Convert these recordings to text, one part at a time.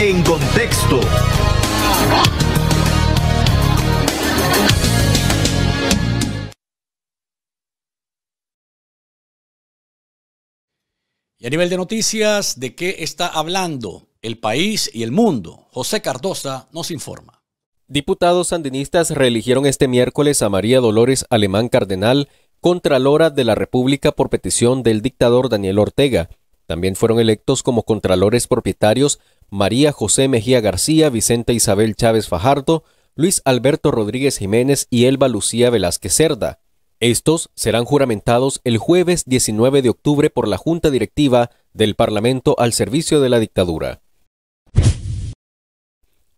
En contexto. Y a nivel de noticias, ¿de qué está hablando el país y el mundo? José Cardosa nos informa. Diputados sandinistas reeligieron este miércoles a María Dolores Alemán Cardenal, Contralora de la República por petición del dictador Daniel Ortega. También fueron electos como Contralores propietarios María José Mejía García, Vicente Isabel Chávez Fajardo, Luis Alberto Rodríguez Jiménez y Elba Lucía Velázquez Cerda. Estos serán juramentados el jueves 19 de octubre por la Junta Directiva del Parlamento al servicio de la dictadura.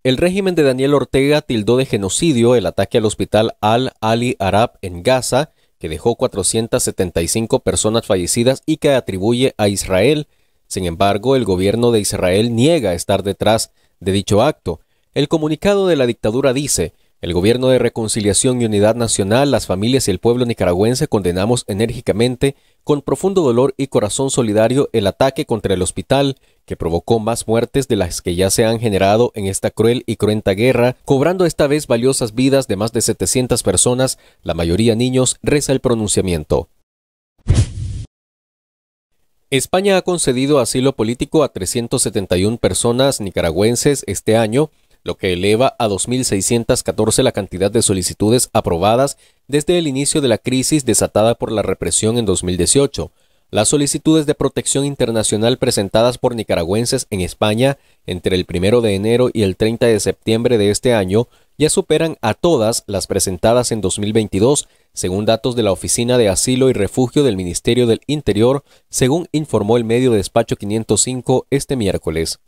El régimen de Daniel Ortega tildó de genocidio el ataque al hospital Al-Ali Arab en Gaza, que dejó 475 personas fallecidas y que atribuye a Israel sin embargo, el gobierno de Israel niega estar detrás de dicho acto. El comunicado de la dictadura dice, el gobierno de reconciliación y unidad nacional, las familias y el pueblo nicaragüense condenamos enérgicamente, con profundo dolor y corazón solidario, el ataque contra el hospital, que provocó más muertes de las que ya se han generado en esta cruel y cruenta guerra, cobrando esta vez valiosas vidas de más de 700 personas, la mayoría niños, reza el pronunciamiento. España ha concedido asilo político a 371 personas nicaragüenses este año, lo que eleva a 2.614 la cantidad de solicitudes aprobadas desde el inicio de la crisis desatada por la represión en 2018. Las solicitudes de protección internacional presentadas por nicaragüenses en España entre el 1 de enero y el 30 de septiembre de este año ya superan a todas las presentadas en 2022, según datos de la Oficina de Asilo y Refugio del Ministerio del Interior, según informó el medio Despacho 505 este miércoles.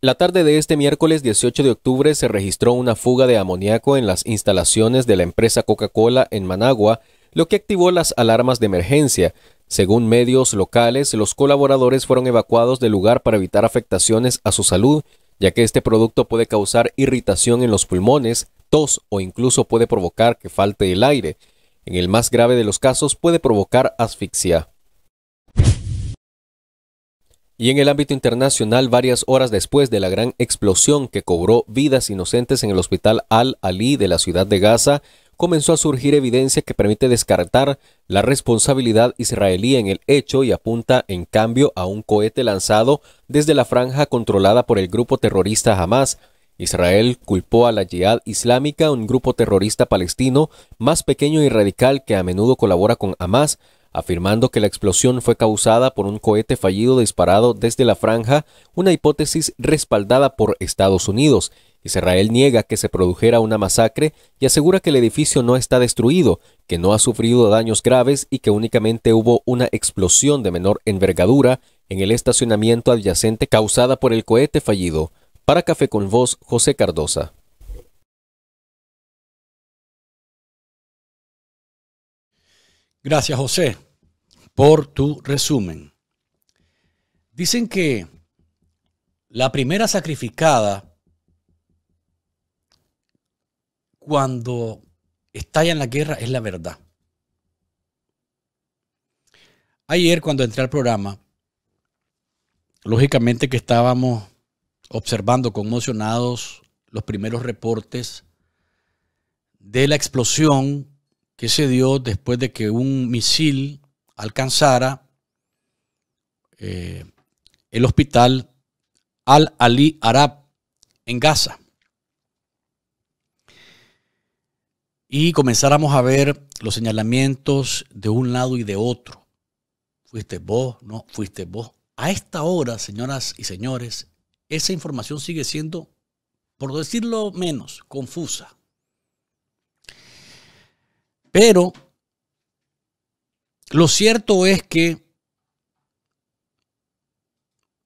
La tarde de este miércoles 18 de octubre se registró una fuga de amoníaco en las instalaciones de la empresa Coca-Cola en Managua, lo que activó las alarmas de emergencia. Según medios locales, los colaboradores fueron evacuados del lugar para evitar afectaciones a su salud ya que este producto puede causar irritación en los pulmones, tos o incluso puede provocar que falte el aire. En el más grave de los casos puede provocar asfixia. Y en el ámbito internacional, varias horas después de la gran explosión que cobró vidas inocentes en el hospital Al-Ali de la ciudad de Gaza, comenzó a surgir evidencia que permite descartar la responsabilidad israelí en el hecho y apunta en cambio a un cohete lanzado desde la franja controlada por el grupo terrorista Hamas. Israel culpó a la Yihad Islámica, un grupo terrorista palestino más pequeño y radical que a menudo colabora con Hamas, afirmando que la explosión fue causada por un cohete fallido disparado desde la franja, una hipótesis respaldada por Estados Unidos Israel niega que se produjera una masacre y asegura que el edificio no está destruido, que no ha sufrido daños graves y que únicamente hubo una explosión de menor envergadura en el estacionamiento adyacente causada por el cohete fallido. Para Café con Voz, José Cardosa. Gracias, José, por tu resumen. Dicen que la primera sacrificada cuando en la guerra es la verdad. Ayer cuando entré al programa, lógicamente que estábamos observando conmocionados los primeros reportes de la explosión que se dio después de que un misil alcanzara eh, el hospital Al-Ali Arab en Gaza. y comenzáramos a ver los señalamientos de un lado y de otro. Fuiste vos, no, fuiste vos. A esta hora, señoras y señores, esa información sigue siendo, por decirlo menos, confusa. Pero lo cierto es que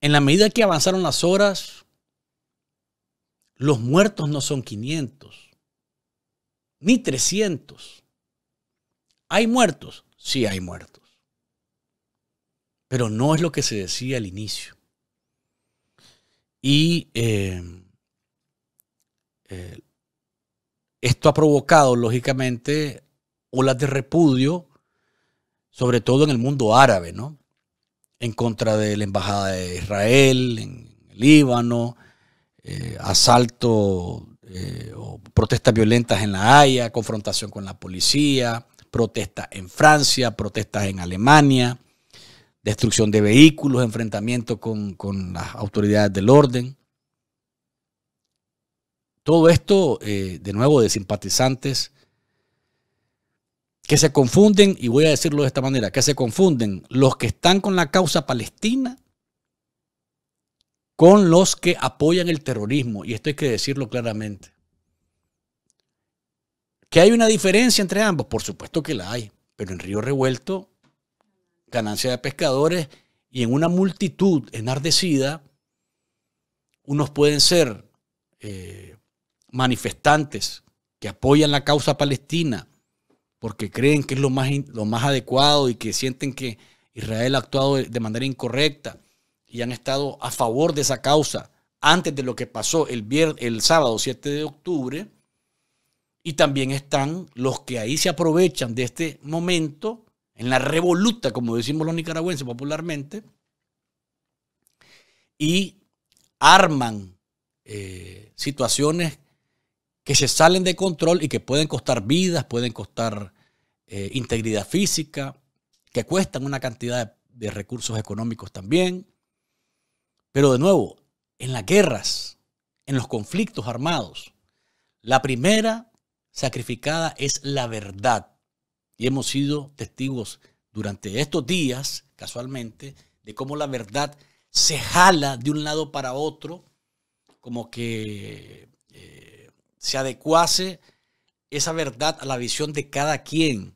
en la medida que avanzaron las horas, los muertos no son 500 ni 300. ¿Hay muertos? Sí hay muertos. Pero no es lo que se decía al inicio. Y em, eh, esto ha provocado, lógicamente, olas de repudio, sobre todo en el mundo árabe, ¿no? En contra de la Embajada de Israel, en Líbano, eh, asalto eh, protestas violentas en La Haya, confrontación con la policía, protestas en Francia, protestas en Alemania, destrucción de vehículos, enfrentamiento con, las autoridades del orden. Todo esto, eh, de nuevo, de simpatizantes que se confunden, y voy a decirlo de esta manera, que se confunden los que están con la causa palestina con los que apoyan el terrorismo, y esto hay que decirlo claramente. ¿Que hay una diferencia entre ambos? Por supuesto que la hay, pero en Río Revuelto, ganancia de pescadores y en una multitud enardecida, unos pueden ser eh, manifestantes que apoyan la causa palestina porque creen que es lo más, lo más adecuado y que sienten que Israel ha actuado de manera incorrecta y han estado a favor de esa causa antes de lo que pasó el, el sábado 7 de octubre. Y también están los que ahí se aprovechan de este momento, en la revoluta, como decimos los nicaragüenses popularmente, y arman eh, situaciones que se salen de control y que pueden costar vidas, pueden costar eh, integridad física, que cuestan una cantidad de recursos económicos también. Pero de nuevo, en las guerras, en los conflictos armados, la primera sacrificada es la verdad. Y hemos sido testigos durante estos días, casualmente, de cómo la verdad se jala de un lado para otro, como que eh, se adecuase esa verdad a la visión de cada quien.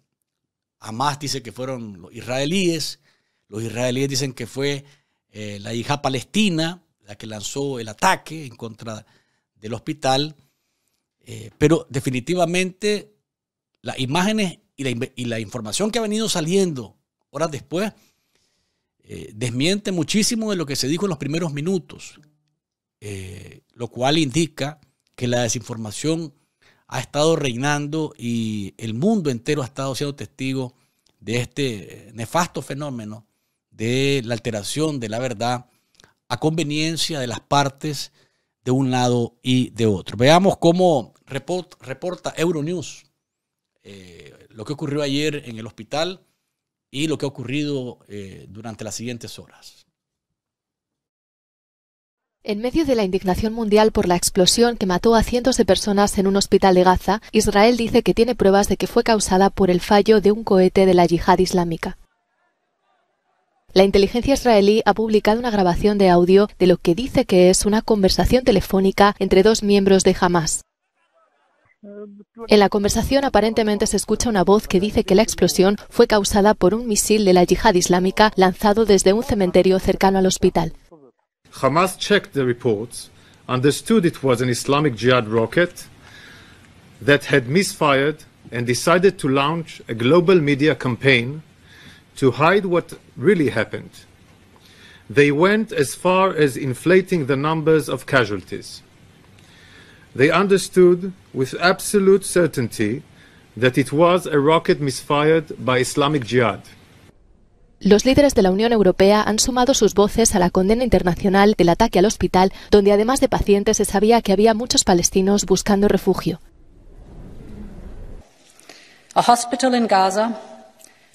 Hamas dice que fueron los israelíes, los israelíes dicen que fue eh, la hija palestina, la que lanzó el ataque en contra del hospital, eh, pero definitivamente las imágenes y la, información que ha venido saliendo horas después eh, desmiente muchísimo de lo que se dijo en los primeros minutos, lo cual indica que la desinformación ha estado reinando y el mundo entero ha estado siendo testigo de este nefasto fenómeno de la alteración de la verdad a conveniencia de las partes de un lado y de otro. Veamos cómo reporta Euronews eh, lo que ocurrió ayer en el hospital y lo que ha ocurrido eh, durante las siguientes horas. En medio de la indignación mundial por la explosión que mató a cientos de personas en un hospital de Gaza, Israel dice que tiene pruebas de que fue causada por el fallo de un cohete de la yihad islámica. La inteligencia israelí ha publicado una grabación de audio de lo que dice que es una conversación telefónica entre dos miembros de Hamas. En la conversación aparentemente se escucha una voz que dice que la explosión fue causada por un misil de la yihad islámica lanzado desde un cementerio cercano al hospital. Hamas checked the reports, understood it was an Islamic Jihad rocket that had misfired and decided to launch a global media campaign to hide what really happened. They went as far as inflating the numbers of casualties. They understood with absolute certainty that it was a rocket misfired by Islamic Jihad. Los líderes de la Unión Europea han sumado sus voces a la condena internacional del ataque al hospital, donde además de pacientes se sabía que había muchos palestinos buscando refugio. A hospital in Gaza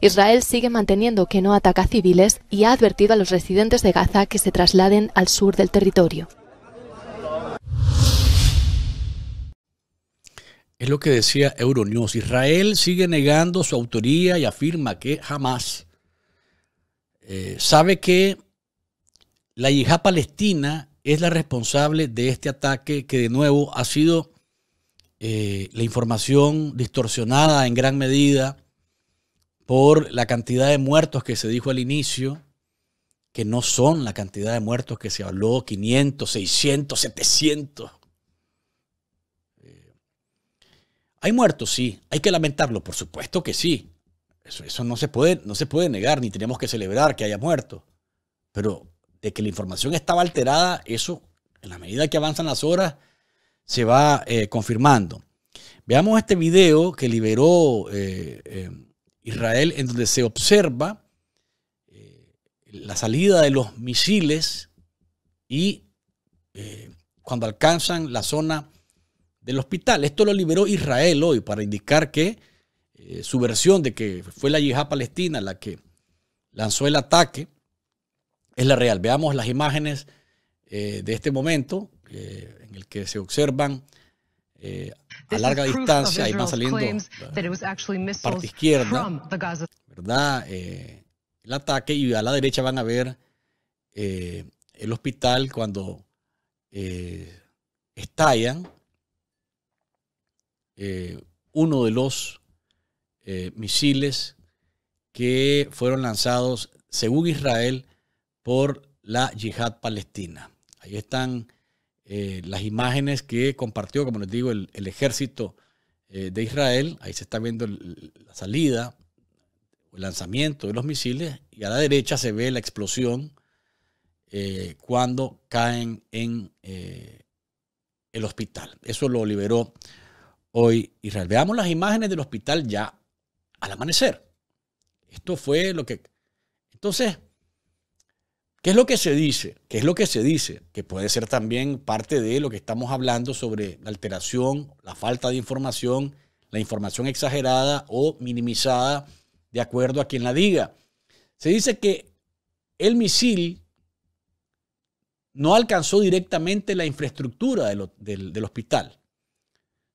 Israel sigue manteniendo que no ataca civiles y ha advertido a los residentes de Gaza que se trasladen al sur del territorio. Es lo que decía Euronews. Israel sigue negando su autoría y afirma que jamás eh, sabe que la hija palestina es la responsable de este ataque que de nuevo ha sido eh, la información distorsionada en gran medida por la cantidad de muertos que se dijo al inicio, que no son la cantidad de muertos que se habló, 500, 600, 700. hay muertos, sí. Hay que lamentarlo, por supuesto que sí. Eso, eso, no, se puede, no se puede negar, ni tenemos que celebrar que haya muertos. Pero de que la información estaba alterada, eso, en la medida que avanzan las horas, se va eh, confirmando. Veamos este video que liberó... Eh, eh, Israel, en donde se observa eh, la salida de los misiles y eh, cuando alcanzan la zona del hospital. Esto lo liberó Israel hoy para indicar que eh, su versión de que fue la yihad palestina la que lanzó el ataque es la real. Veamos las imágenes de este momento en el que se observan a larga distancia y más saliendo eh, izquierda, ¿verdad? Eh, el ataque y a la derecha van a ver eh, el hospital cuando estallan uno de los misiles que fueron lanzados, según Israel, por la yihad palestina. Ahí están eh, las imágenes que compartió, como les digo, el, ejército eh, de Israel. Ahí se está viendo la salida, el lanzamiento de los misiles. Y a la derecha se ve la explosión eh, cuando caen en el hospital. Eso lo liberó hoy Israel. Veamos las imágenes del hospital ya al amanecer. Esto fue lo que... Entonces, ¿Qué es lo que se dice? ¿Qué es lo que se dice? Que puede ser también parte de lo que estamos hablando sobre la alteración, la falta de información, la información exagerada o minimizada de acuerdo a quien la diga. Se dice que el misil no alcanzó directamente la infraestructura del, hospital,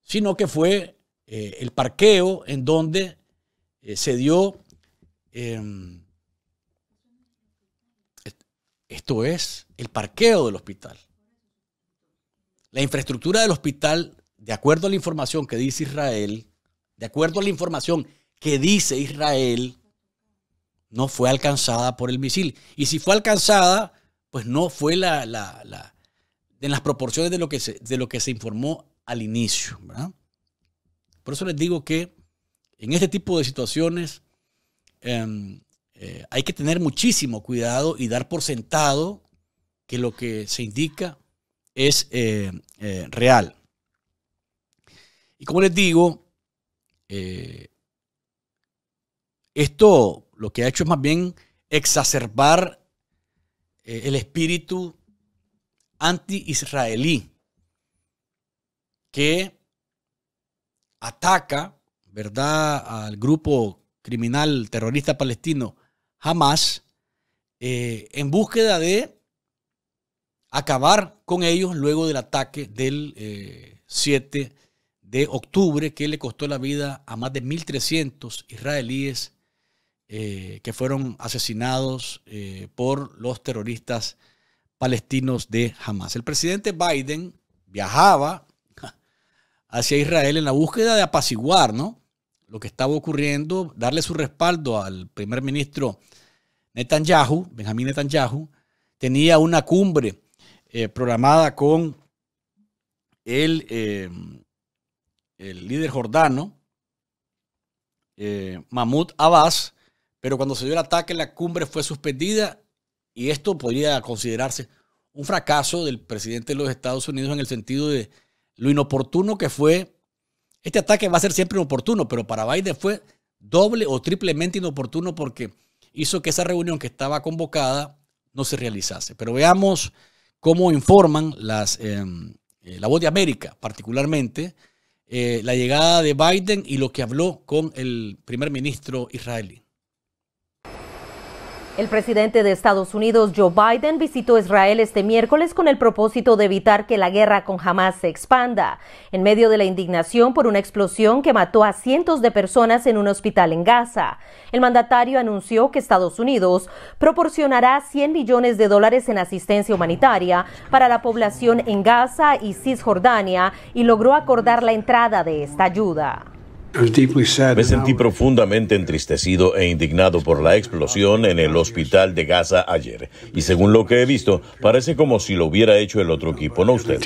sino que fue eh, el parqueo en donde eh, se dio... Em, esto es el parqueo del hospital. La infraestructura del hospital, de acuerdo a la información que dice Israel, de acuerdo a la información que dice Israel, no fue alcanzada por el misil. Y si fue alcanzada, pues no fue la, en las proporciones de lo que se, de lo que se informó al inicio. Por eso les digo que en este tipo de situaciones, em, eh, hay que tener muchísimo cuidado y dar por sentado que lo que se indica es eh, eh, real. Y como les digo, esto lo que ha hecho es más bien exacerbar el espíritu anti-israelí que ataca, ¿verdad?, al grupo criminal terrorista palestino Hamas eh, en búsqueda de acabar con ellos luego del ataque del 7 eh, de octubre que le costó la vida a más de 1.300 israelíes eh, que fueron asesinados por los terroristas palestinos de Hamas. El presidente Biden viajaba hacia Israel en la búsqueda de apaciguar ¿no? lo que estaba ocurriendo, darle su respaldo al primer ministro Netanyahu, Benjamín Netanyahu, tenía una cumbre eh, programada con el, eh, el líder jordano, eh, Mahmoud Abbas, pero cuando se dio el ataque la cumbre fue suspendida y esto podría considerarse un fracaso del presidente de los Estados Unidos en el sentido de lo inoportuno que fue. Este ataque va a ser siempre inoportuno, pero para Biden fue doble o triplemente inoportuno porque hizo que esa reunión que estaba convocada no se realizase. Pero veamos cómo informan las, em, eh, la voz de América, particularmente, eh, la llegada de Biden y lo que habló con el primer ministro israelí. El presidente de Estados Unidos, Joe Biden, visitó Israel este miércoles con el propósito de evitar que la guerra con Hamas se expanda, en medio de la indignación por una explosión que mató a cientos de personas en un hospital en Gaza. El mandatario anunció que Estados Unidos proporcionará 100 millones de dólares en asistencia humanitaria para la población en Gaza y Cisjordania y logró acordar la entrada de esta ayuda. Me sentí profundamente entristecido e indignado por la explosión en el hospital de Gaza ayer. Y según lo que he visto, parece como si lo hubiera hecho el otro equipo, no usted.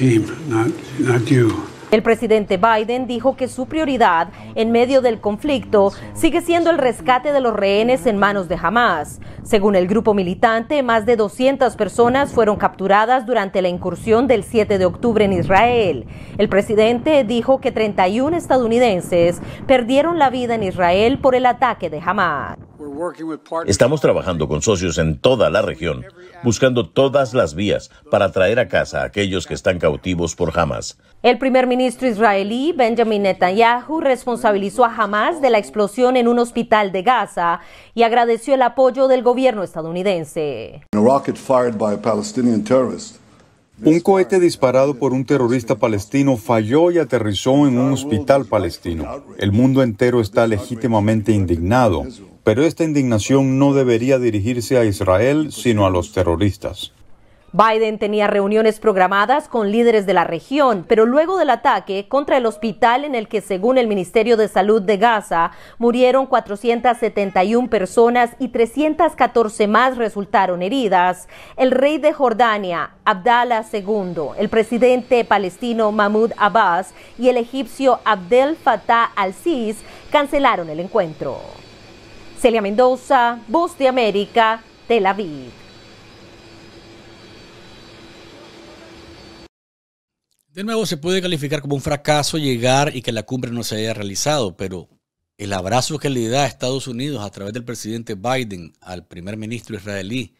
El presidente Biden dijo que su prioridad en medio del conflicto sigue siendo el rescate de los rehenes en manos de Hamas. Según el grupo militante, más de 200 personas fueron capturadas durante la incursión del 7 de octubre en Israel. El presidente dijo que 31 estadounidenses perdieron la vida en Israel por el ataque de Hamas. Estamos trabajando con socios en toda la región, buscando todas las vías para traer a casa a aquellos que están cautivos por Hamas. El primer ministro israelí Benjamin Netanyahu responsabilizó a Hamas de la explosión en un hospital de Gaza y agradeció el apoyo del gobierno estadounidense. Un cohete disparado por un terrorista palestino falló y aterrizó en un hospital palestino. El mundo entero está legítimamente indignado, pero esta indignación no debería dirigirse a Israel, sino a los terroristas. Biden tenía reuniones programadas con líderes de la región, pero luego del ataque contra el hospital en el que, según el Ministerio de Salud de Gaza, murieron 471 personas y 314 más resultaron heridas, el rey de Jordania, Abdallah II, el presidente palestino Mahmoud Abbas y el egipcio Abdel Fattah al sis cancelaron el encuentro. Celia Mendoza, Voz de América, Tel Aviv. De nuevo, se puede calificar como un fracaso llegar y que la cumbre no se haya realizado, pero el abrazo que le da a Estados Unidos a través del presidente Biden al primer ministro israelí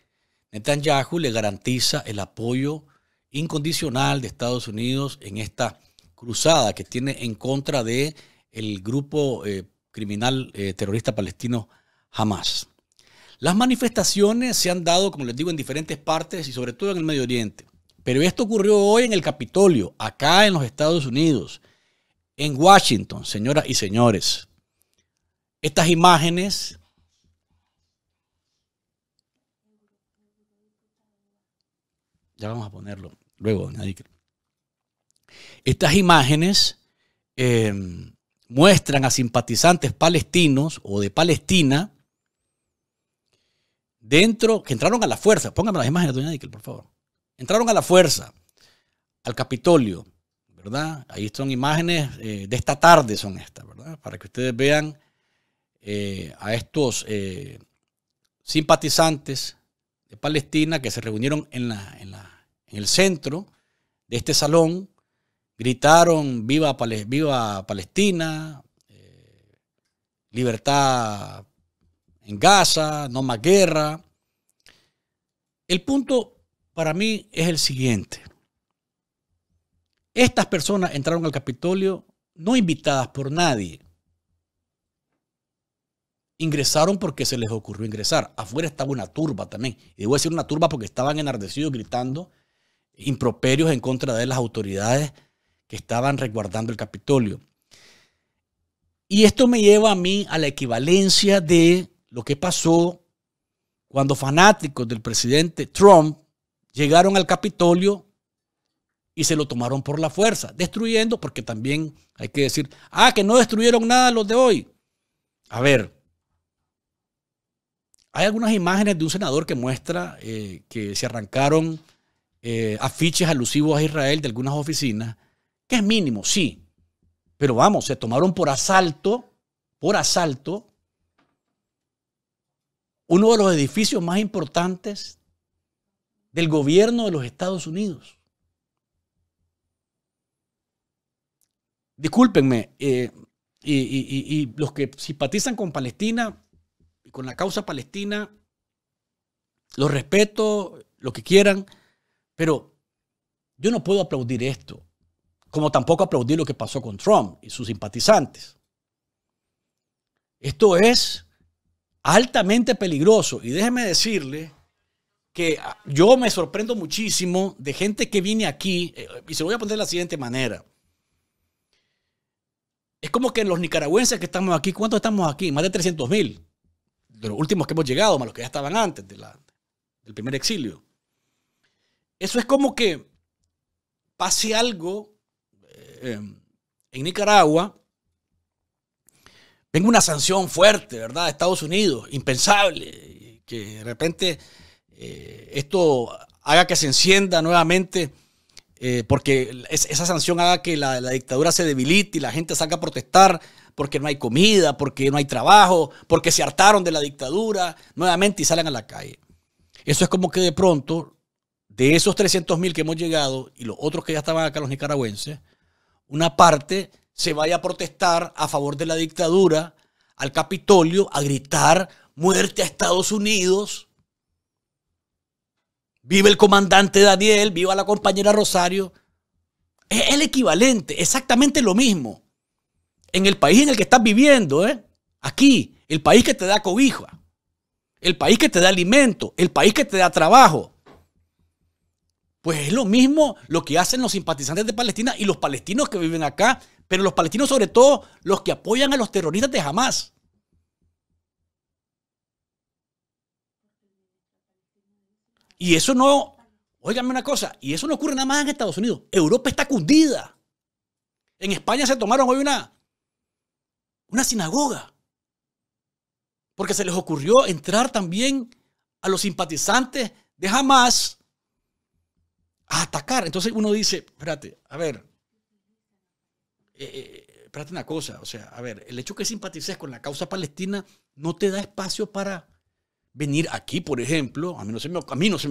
Netanyahu le garantiza el apoyo incondicional de Estados Unidos en esta cruzada que tiene en contra de el grupo eh, criminal eh, terrorista palestino Hamas. Las manifestaciones se han dado, como les digo, en diferentes partes y sobre todo en el Medio Oriente. Pero esto ocurrió hoy en el Capitolio, acá en los Estados Unidos, en Washington, señoras y señores. Estas imágenes ya vamos a ponerlo luego, doña Estas imágenes em, muestran a simpatizantes palestinos o de Palestina dentro, que entraron a la fuerza. Pónganme las imágenes, doña Dicker, por favor. Entraron a la fuerza al Capitolio, ¿verdad? Ahí son imágenes eh, de esta tarde, son estas, ¿verdad? Para que ustedes vean eh, a estos eh, simpatizantes de Palestina que se reunieron en, el centro de este salón, gritaron viva, viva Palestina, libertad en Gaza, no más guerra. El punto para mí es el siguiente. Estas personas entraron al Capitolio no invitadas por nadie. Ingresaron porque se les ocurrió ingresar. Afuera estaba una turba también. Y debo decir una turba porque estaban enardecidos gritando improperios en contra de las autoridades que estaban resguardando el Capitolio. Y esto me lleva a mí a la equivalencia de lo que pasó cuando fanáticos del presidente Trump llegaron al Capitolio y se lo tomaron por la fuerza, destruyendo, porque también hay que decir, ah, que no destruyeron nada los de hoy. A ver, hay algunas imágenes de un senador que muestra eh, que se arrancaron eh, afiches alusivos a Israel de algunas oficinas, que es mínimo, sí, pero vamos, se tomaron por asalto, por asalto, uno de los edificios más importantes del gobierno de los Estados Unidos. Discúlpenme, eh, y, los que simpatizan con Palestina y con la causa palestina, los respeto, lo que quieran, pero yo no puedo aplaudir esto, como tampoco aplaudir lo que pasó con Trump y sus simpatizantes. Esto es altamente peligroso y déjeme decirle que ah, yo me sorprendo muchísimo de gente que viene aquí, eh, y se voy a poner de la siguiente manera. Es como que los nicaragüenses que estamos aquí, ¿cuántos estamos aquí? Más de 300 mil. De los últimos que hemos llegado, más los que ya estaban antes del primer exilio. Eso es como que pase algo eh, em, en Nicaragua, venga una sanción fuerte, ¿verdad? De Estados Unidos, impensable, que de repente eh, esto haga que se encienda nuevamente, eh, porque esa sanción haga que la, la, dictadura se debilite y la gente salga a protestar porque no hay comida, porque no hay trabajo, porque se hartaron de la dictadura nuevamente y salen a la calle. Eso es como que de pronto, de esos 300 mil que hemos llegado y los otros que ya estaban acá, los nicaragüenses, una parte se vaya a protestar a favor de la dictadura al Capitolio, a gritar muerte a Estados Unidos Vive el comandante Daniel, viva la compañera Rosario. Es el equivalente, exactamente lo mismo. En el país en el que estás viviendo, ¿eh? aquí, el país que te da cobija, el país que te da alimento, el país que te da trabajo. Pues es lo mismo lo que hacen los simpatizantes de Palestina y los palestinos que viven acá, pero los palestinos sobre todo los que apoyan a los terroristas de Hamas. Y eso no, óigame una cosa, y eso no ocurre nada más en Estados Unidos. Europa está cundida. En España se tomaron hoy una, una sinagoga. Porque se les ocurrió entrar también a los simpatizantes de Hamas a atacar. Entonces uno dice, espérate, a ver, eh, eh, espérate una cosa, o sea, a ver, el hecho que simpatices con la causa palestina no te da espacio para venir aquí, por ejemplo, a mí no se me,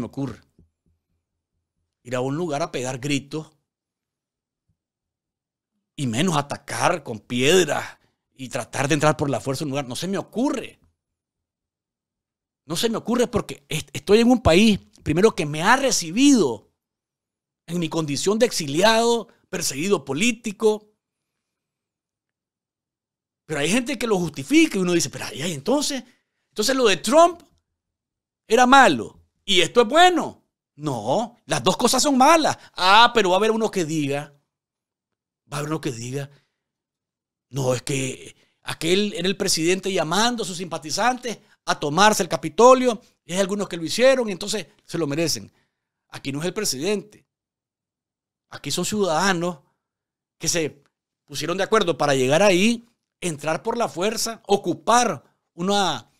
ocurre. Ir a un lugar a pegar gritos y menos atacar con piedras y tratar de entrar por la fuerza en un lugar. No se me ocurre. No se me ocurre porque estoy en un país, primero, que me ha recibido en mi condición de exiliado, perseguido político. Pero hay gente que lo justifica y uno dice, pero ahí entonces, entonces lo de Trump era malo y esto es bueno. No, las dos cosas son malas. Ah, pero va a haber uno que diga, va a haber uno que diga, no, es que aquel era el presidente llamando a sus simpatizantes a tomarse el Capitolio, y hay algunos que lo hicieron y entonces se lo merecen. Aquí no es el presidente. Aquí son ciudadanos que se pusieron de acuerdo para llegar ahí, entrar por la fuerza, ocupar una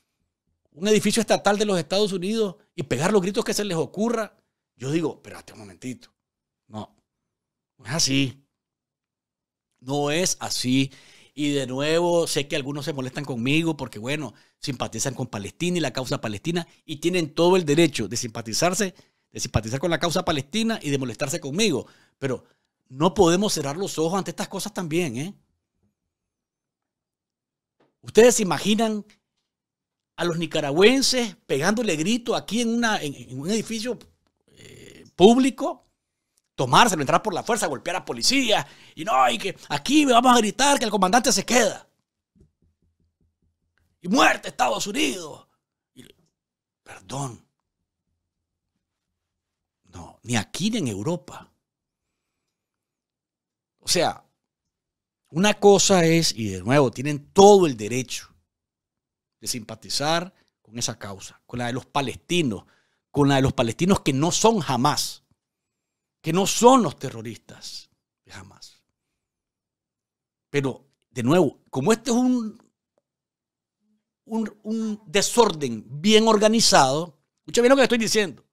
un edificio estatal de los Estados Unidos y pegar los gritos que se les ocurra, yo digo, espérate un momentito. No, no es así. No es así. Y de nuevo, sé que algunos se molestan conmigo porque, bueno, simpatizan con Palestina y la causa palestina y tienen todo el derecho de simpatizarse, de simpatizar con la causa palestina y de molestarse conmigo. Pero no podemos cerrar los ojos ante estas cosas también, ¿eh? ¿Ustedes se imaginan a los nicaragüenses pegándole grito aquí en, una, en, un edificio eh, público, tomárselo, entrar por la fuerza, golpear a policía y no, y que aquí me vamos a gritar que el comandante se queda. Y muerte Estados Unidos. perdón. No, ni aquí ni en Europa. O sea, una cosa es, y de nuevo, tienen todo el derecho de simpatizar con esa causa, con la de los palestinos, con la de los palestinos que no son jamás, que no son los terroristas jamás. Pero, de nuevo, como este es un, un, desorden bien organizado, escucha bien lo que estoy diciendo,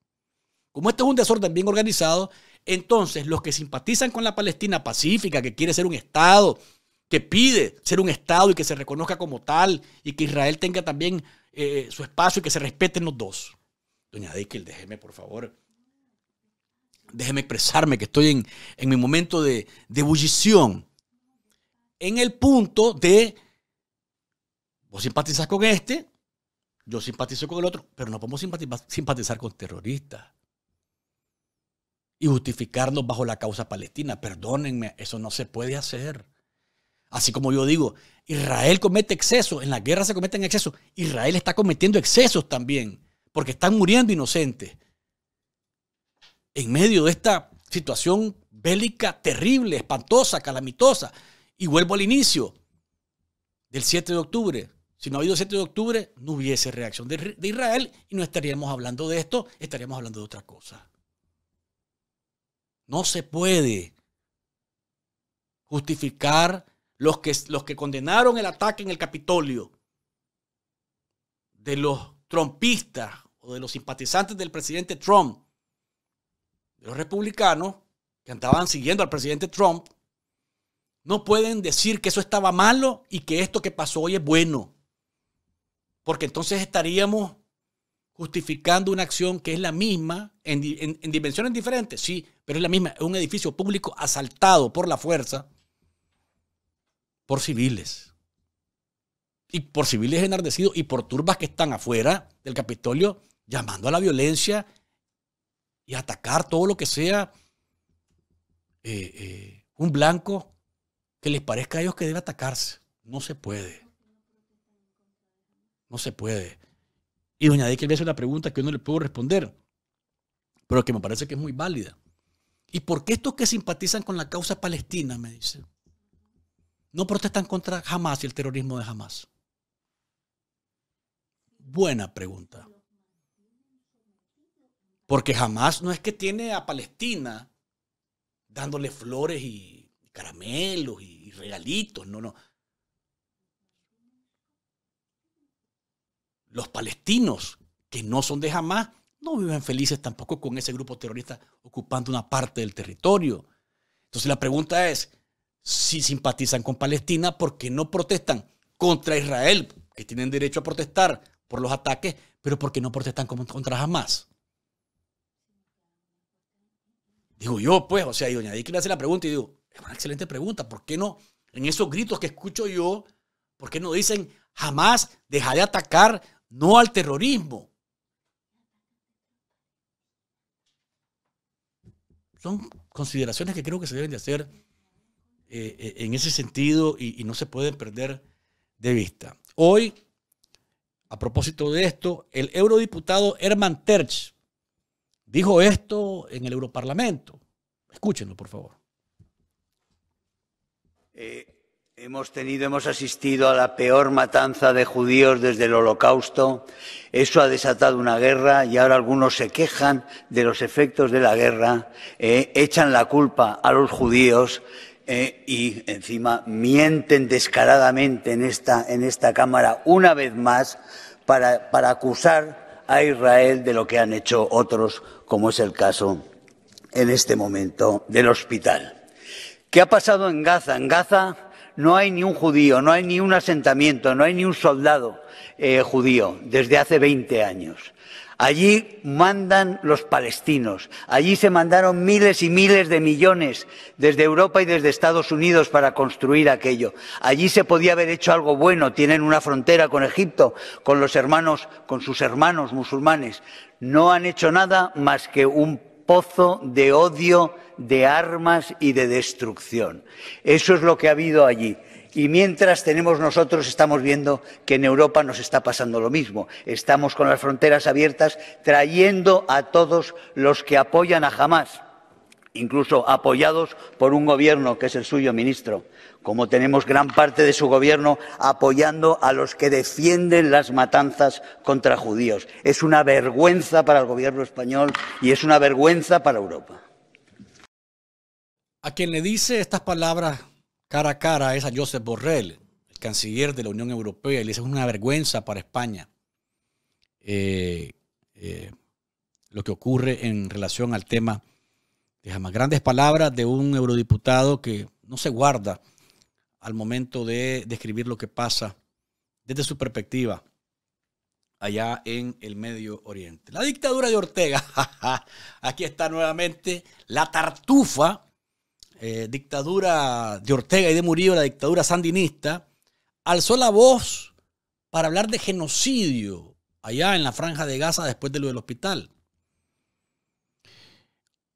como este es un desorden bien organizado, entonces los que simpatizan con la Palestina pacífica, que quiere ser un Estado, que pide ser un Estado y que se reconozca como tal y que Israel tenga también eh, su espacio y que se respeten los dos. Doña Dickel, déjeme, por favor. Déjeme expresarme que estoy en, mi momento de, de ebullición. En el punto de, vos simpatizas con este, yo simpatizo con el otro, pero no podemos simpatizar con terroristas y justificarnos bajo la causa palestina. Perdónenme, eso no se puede hacer. Así como yo digo, Israel comete excesos, en la guerra se cometen excesos, Israel está cometiendo excesos también, porque están muriendo inocentes. En medio de esta situación bélica terrible, espantosa, calamitosa, y vuelvo al inicio del 7 de octubre. Si no ha habido 7 de octubre, no hubiese reacción de, de Israel y no estaríamos hablando de esto, estaríamos hablando de otra cosa. No se puede justificar los que, los que condenaron el ataque en el Capitolio de los trompistas o de los simpatizantes del presidente Trump, de los republicanos que andaban siguiendo al presidente Trump, no pueden decir que eso estaba malo y que esto que pasó hoy es bueno. Porque entonces estaríamos justificando una acción que es la misma, en, en dimensiones diferentes, sí, pero es la misma. Es un edificio público asaltado por la fuerza por civiles. Y por civiles enardecidos y por turbas que están afuera del Capitolio llamando a la violencia y atacar todo lo que sea eh, eh, un blanco que les parezca a ellos que debe atacarse. No se puede. No se puede. Y doña que me hace una pregunta que yo no le puedo responder, pero que me parece que es muy válida. ¿Y por qué estos que simpatizan con la causa palestina, me dice, no protestan contra jamás y el terrorismo de jamás. Buena pregunta. Porque jamás no es que tiene a Palestina dándole flores y caramelos y regalitos, no, no. Los palestinos que no son de jamás no viven felices tampoco con ese grupo terrorista ocupando una parte del territorio. Entonces la pregunta es, si simpatizan con Palestina, ¿por qué no protestan contra Israel? Que tienen derecho a protestar por los ataques, pero ¿por qué no protestan contra Hamas? Digo yo, pues, o sea, y doña que le hace la pregunta y digo, es una excelente pregunta, ¿por qué no? En esos gritos que escucho yo, ¿por qué no dicen jamás deja de atacar no al terrorismo? Son consideraciones que creo que se deben de hacer eh, eh, en ese sentido y, no se pueden perder de vista. Hoy, a propósito de esto, el eurodiputado Herman Terch dijo esto en el Europarlamento. Escúchenlo, por favor. Eh, hemos tenido, hemos asistido a la peor matanza de judíos desde el Holocausto. Eso ha desatado una guerra y ahora algunos se quejan de los efectos de la guerra, echan la culpa a los judíos. Eh, y encima mienten descaradamente en esta, Cámara una vez más para, acusar a Israel de lo que han hecho otros, como es el caso en este momento del hospital. ¿Qué ha pasado en Gaza? En Gaza no hay ni un judío, no hay ni un asentamiento, no hay ni un soldado eh, judío desde hace veinte años. Allí mandan los palestinos. Allí se mandaron miles y miles de millones desde Europa y desde Estados Unidos para construir aquello. Allí se podía haber hecho algo bueno. Tienen una frontera con Egipto, con los hermanos, con sus hermanos musulmanes. No han hecho nada más que un pozo de odio, de armas y de destrucción. Eso es lo que ha habido allí. Y mientras tenemos nosotros, estamos viendo que en Europa nos está pasando lo mismo. Estamos con las fronteras abiertas, trayendo a todos los que apoyan a Hamas, incluso apoyados por un gobierno que es el suyo, ministro, como tenemos gran parte de su gobierno apoyando a los que defienden las matanzas contra judíos. Es una vergüenza para el gobierno español y es una vergüenza para Europa. A quien le dice estas palabras cara a cara es a Josep Borrell, el canciller de la Unión Europea, y le dice, es una vergüenza para España eh, eh, lo que ocurre en relación al tema de jamás. Grandes palabras de un eurodiputado que no se guarda al momento de describir lo que pasa desde su perspectiva allá en el Medio Oriente. La dictadura de Ortega. Aquí está nuevamente la tartufa eh, dictadura de Ortega y de Murillo, la dictadura sandinista, alzó la voz para hablar de genocidio allá en la franja de Gaza después de lo del hospital.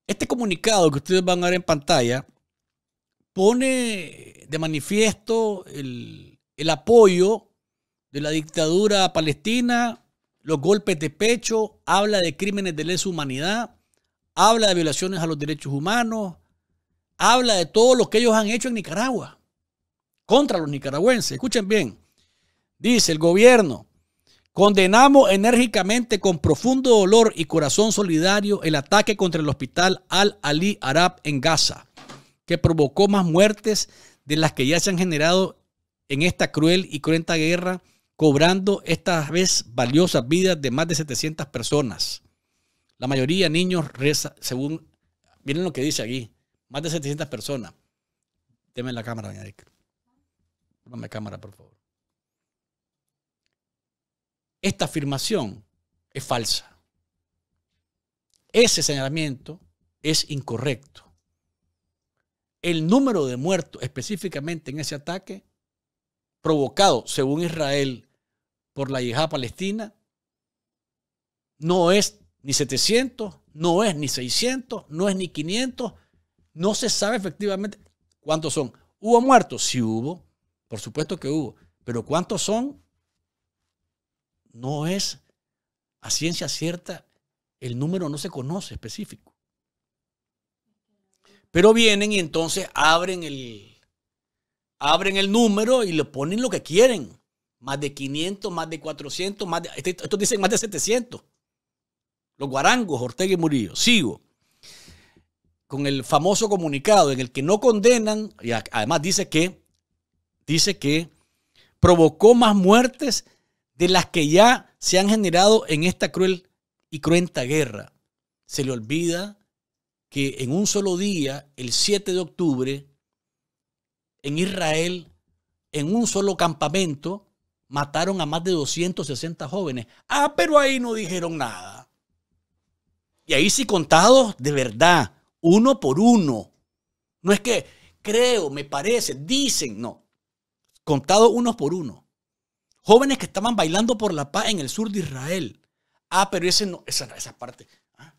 Este comunicado que ustedes van a ver en pantalla pone de manifiesto el, el apoyo de la dictadura palestina, los golpes de pecho, habla de crímenes de lesa humanidad, habla de violaciones a los derechos humanos, habla de todo lo que ellos han hecho en Nicaragua contra los nicaragüenses. Escuchen bien. Dice el gobierno, condenamos enérgicamente con profundo dolor y corazón solidario el ataque contra el hospital Al-Ali Arab en Gaza, que provocó más muertes de las que ya se han generado en esta cruel y cruenta guerra, cobrando esta vez valiosas vidas de más de 700 personas. La mayoría niños, reza, según, miren lo que dice aquí, más de 700 personas. Deme la cámara, doña Erika. la cámara, por favor. Esta afirmación es falsa. Ese señalamiento es incorrecto. El número de muertos específicamente en ese ataque provocado, según Israel, por la yihad palestina, no es ni 700, no es ni 600, no es ni 500, no se sabe efectivamente cuántos son. ¿Hubo muertos? Sí hubo, por supuesto que hubo, pero cuántos son no es a ciencia cierta, el número no se conoce específico. Pero vienen y entonces abren el, abren el número y le ponen lo que quieren. Más de 500, más de 400, más de, estos dicen más de 700. Los guarangos, Ortega y Murillo. Sigo con el famoso comunicado en el que no condenan, y además dice que, dice que provocó más muertes de las que ya se han generado en esta cruel y cruenta guerra. Se le olvida que en un solo día, el 7 de octubre, en Israel, en un solo campamento, mataron a más de 260 jóvenes. Ah, pero ahí no dijeron nada. Y ahí sí contados de verdad, uno por uno. No es que creo, me parece, dicen, no. Contado uno por uno. Jóvenes que estaban bailando por la paz en el sur de Israel. Ah, pero ese no, esa, esa parte. Ah,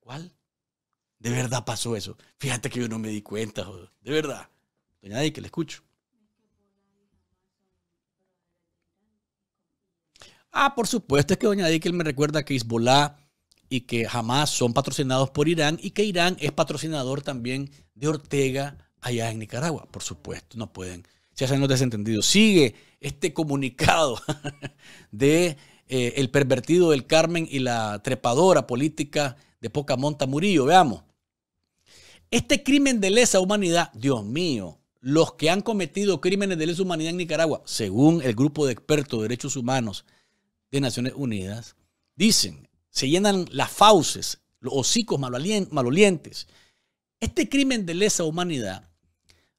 ¿Cuál? De verdad pasó eso. Fíjate que yo no me di cuenta, de verdad. Doña nadie que le escucho. Ah, por supuesto, es que Doña él me recuerda que Hezbollah y que jamás son patrocinados por Irán y que Irán es patrocinador también de Ortega allá en Nicaragua. Por supuesto, no pueden. Se hacen los desentendidos. Sigue este comunicado de eh, el pervertido del Carmen y la trepadora política de poca monta Murillo. Veamos. Este crimen de lesa humanidad, Dios mío, los que han cometido crímenes de lesa humanidad en Nicaragua, según el grupo de expertos de derechos humanos de Naciones Unidas, dicen, se llenan las fauces, los hocicos malolientes. Este crimen de lesa humanidad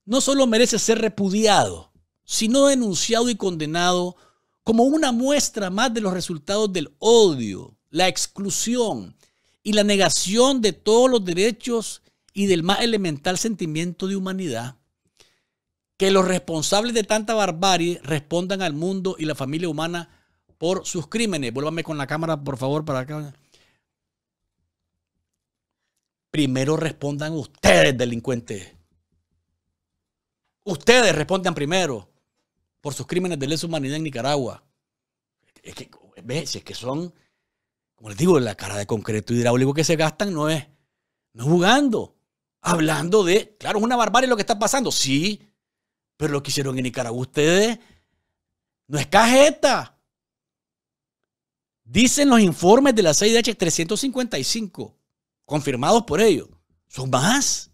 no solo merece ser repudiado, sino denunciado y condenado como una muestra más de los resultados del odio, la exclusión y la negación de todos los derechos y del más elemental sentimiento de humanidad. Que los responsables de tanta barbarie respondan al mundo y la familia humana por sus crímenes. Vuélvame con la cámara, por favor, para acá. Primero respondan ustedes, delincuentes. Ustedes respondan primero por sus crímenes de lesa humanidad en Nicaragua. Es que, que son, como les digo, la cara de concreto hidráulico que se gastan no es, no es jugando. Hablando de, claro, es una barbarie lo que está pasando, sí, pero lo que hicieron en Nicaragua ustedes no es cajeta. Dicen los informes de la CIDH 355, confirmados por ellos. Son más.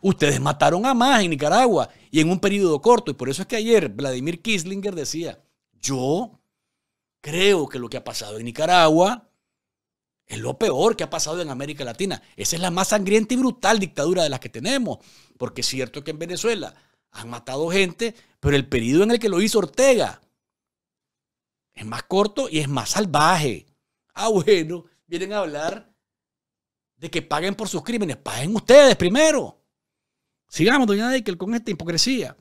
Ustedes mataron a más en Nicaragua y en un periodo corto. Y por eso es que ayer Vladimir Kislinger decía, yo creo que lo que ha pasado en Nicaragua es lo peor que ha pasado en América Latina. Esa es la más sangrienta y brutal dictadura de las que tenemos. Porque es cierto que en Venezuela han matado gente, pero el periodo en el que lo hizo Ortega es más corto y es más salvaje. Ah, bueno, vienen a hablar de que paguen por sus crímenes. Paguen ustedes primero. Sigamos, doña Deikel, con esta hipocresía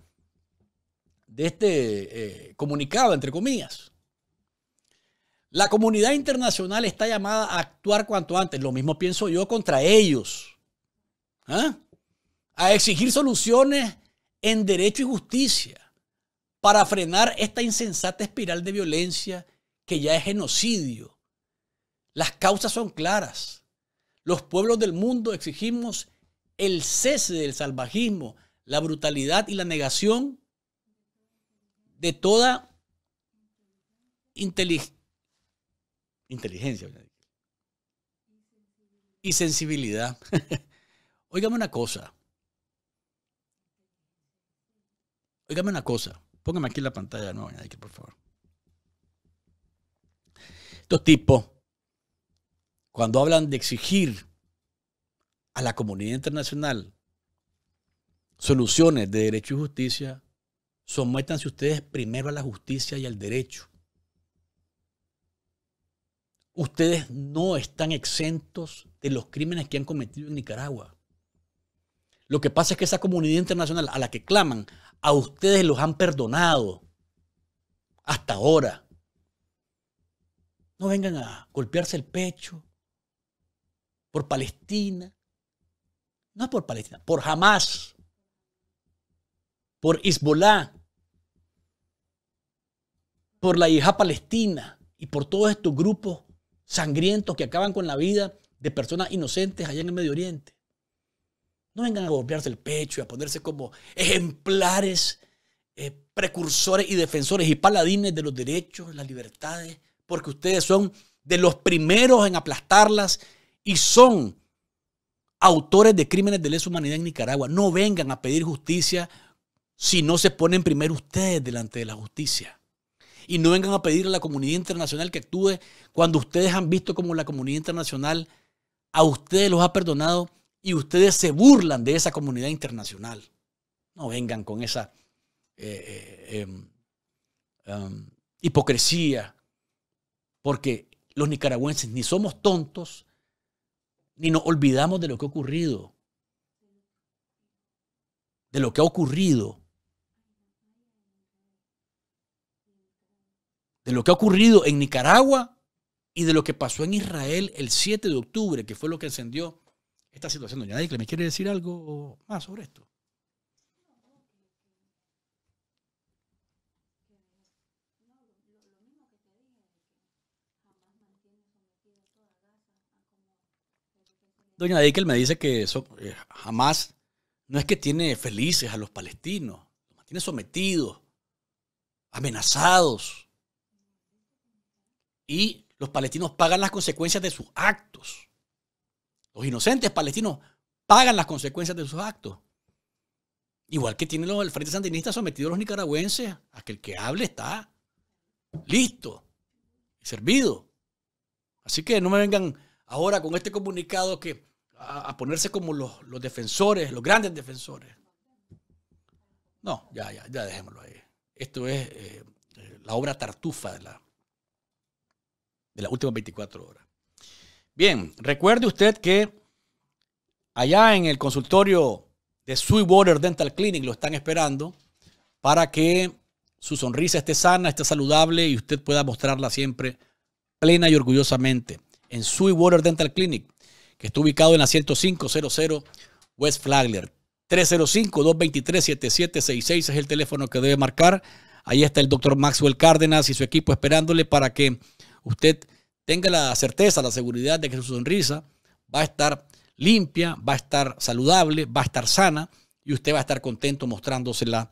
de este eh, comunicado, entre comillas. La comunidad internacional está llamada a actuar cuanto antes. Lo mismo pienso yo contra ellos. ¿Ah? A exigir soluciones en derecho y justicia para frenar esta insensata espiral de violencia que ya es genocidio. Las causas son claras. Los pueblos del mundo exigimos el cese del salvajismo, la brutalidad y la negación de toda inteligencia y sensibilidad. Óigame una cosa. Óigame una cosa. Póngame aquí la pantalla no, por favor. Estos tipos, cuando hablan de exigir a la comunidad internacional soluciones de derecho y justicia, sometanse ustedes primero a la justicia y al derecho. Ustedes no están exentos de los crímenes que han cometido en Nicaragua. Lo que pasa es que esa comunidad internacional a la que claman a ustedes los han perdonado hasta ahora. No vengan a golpearse el pecho por Palestina. No por Palestina, por Hamas, por Hezbollah, por la hija palestina y por todos estos grupos sangrientos que acaban con la vida de personas inocentes allá en el Medio Oriente. No vengan a golpearse el pecho y a ponerse como ejemplares, eh, precursores y defensores y paladines de los derechos, las libertades, porque ustedes son de los primeros en aplastarlas y son autores de crímenes de lesa humanidad en Nicaragua. No vengan a pedir justicia si no se ponen primero ustedes delante de la justicia. Y no vengan a pedir a la comunidad internacional que actúe cuando ustedes han visto como la comunidad internacional a ustedes los ha perdonado y ustedes se burlan de esa comunidad internacional. No vengan con esa eh, eh, em, em, hipocresía, porque los nicaragüenses ni somos tontos, ni nos olvidamos de lo que ha ocurrido, de lo que ha ocurrido, de lo que ha ocurrido en Nicaragua y de lo que pasó en Israel el 7 de octubre, que fue lo que encendió esta situación. Doña ¿me quiere decir algo más sobre esto? Doña Deikel me dice que eso eh, jamás no es que tiene felices a los palestinos, los mantiene sometidos, amenazados. Y los palestinos pagan las consecuencias de sus actos. Los inocentes palestinos pagan las consecuencias de sus actos. Igual que tiene el Frente Sandinista sometido a los nicaragüenses, aquel que hable está listo, servido. Así que no me vengan ahora con este comunicado que a, ponerse como los, defensores, los grandes defensores. No, ya, ya, ya dejémoslo ahí. Esto es eh, eh, la obra tartufa de, la, de las últimas 24 horas. Bien, recuerde usted que allá en el consultorio de Sweetwater Dental Clinic lo están esperando para que su sonrisa esté sana, esté saludable y usted pueda mostrarla siempre plena y orgullosamente en Sweetwater Dental Clinic, que está ubicado en la 10500 West Flagler. 305-223-7766 es el teléfono que debe marcar. Ahí está el doctor Maxwell Cárdenas y su equipo esperándole para que usted tenga la certeza, la seguridad de que su sonrisa va a estar limpia, va a estar saludable, va a estar sana y usted va a estar contento mostrándosela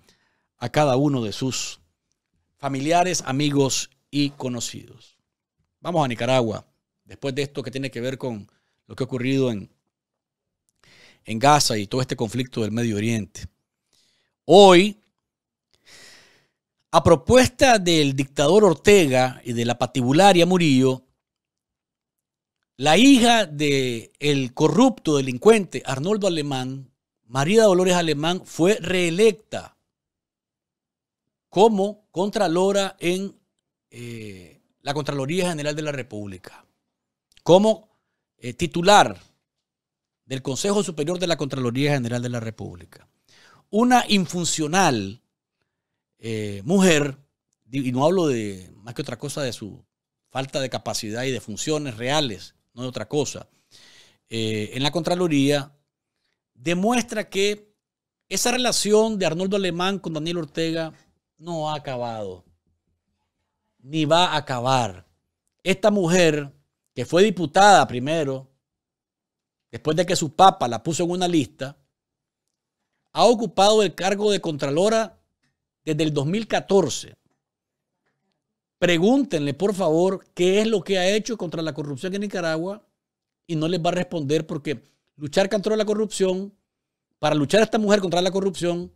a cada uno de sus familiares, amigos y conocidos. Vamos a Nicaragua, después de esto que tiene que ver con lo que ha ocurrido en, en Gaza y todo este conflicto del Medio Oriente. Hoy, a propuesta del dictador Ortega y de la patibularia Murillo, la hija del el corrupto delincuente Arnoldo Alemán, María Dolores Alemán, fue reelecta como contralora en eh, la Contraloría General de la República, como eh, titular del Consejo Superior de la Contraloría General de la República. Una infuncional eh, mujer, y no hablo de más que otra cosa de su falta de capacidad y de funciones reales, no otra cosa, eh, en la Contraloría, demuestra que esa relación de Arnoldo Alemán con Daniel Ortega no ha acabado, ni va a acabar. Esta mujer, que fue diputada primero, después de que su papa la puso en una lista, ha ocupado el cargo de Contralora desde el 2014. Pregúntenle, por favor, qué es lo que ha hecho contra la corrupción en Nicaragua y no les va a responder porque luchar contra la corrupción, para luchar a esta mujer contra la corrupción,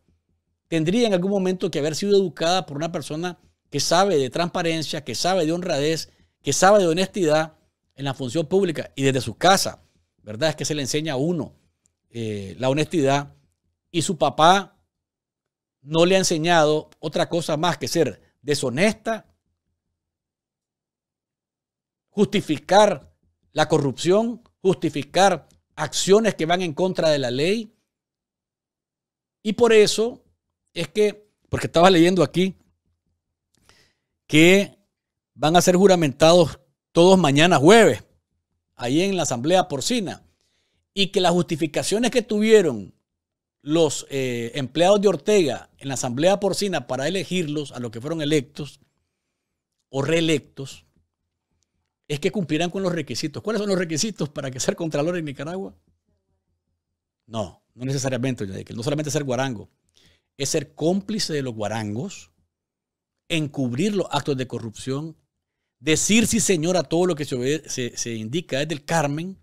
tendría en algún momento que haber sido educada por una persona que sabe de transparencia, que sabe de honradez, que sabe de honestidad en la función pública y desde su casa, ¿verdad? Es que se le enseña a uno eh, la honestidad y su papá no le ha enseñado otra cosa más que ser deshonesta justificar la corrupción, justificar acciones que van en contra de la ley. Y por eso es que, porque estaba leyendo aquí, que van a ser juramentados todos mañana jueves, ahí en la Asamblea Porcina, y que las justificaciones que tuvieron los eh, empleados de Ortega en la Asamblea Porcina para elegirlos a los que fueron electos o reelectos, es que cumplirán con los requisitos. ¿Cuáles son los requisitos para que ser contralor en Nicaragua? No, no necesariamente, no solamente ser guarango, es ser cómplice de los guarangos, encubrir los actos de corrupción, decir sí señor a todo lo que se, indica desde el Carmen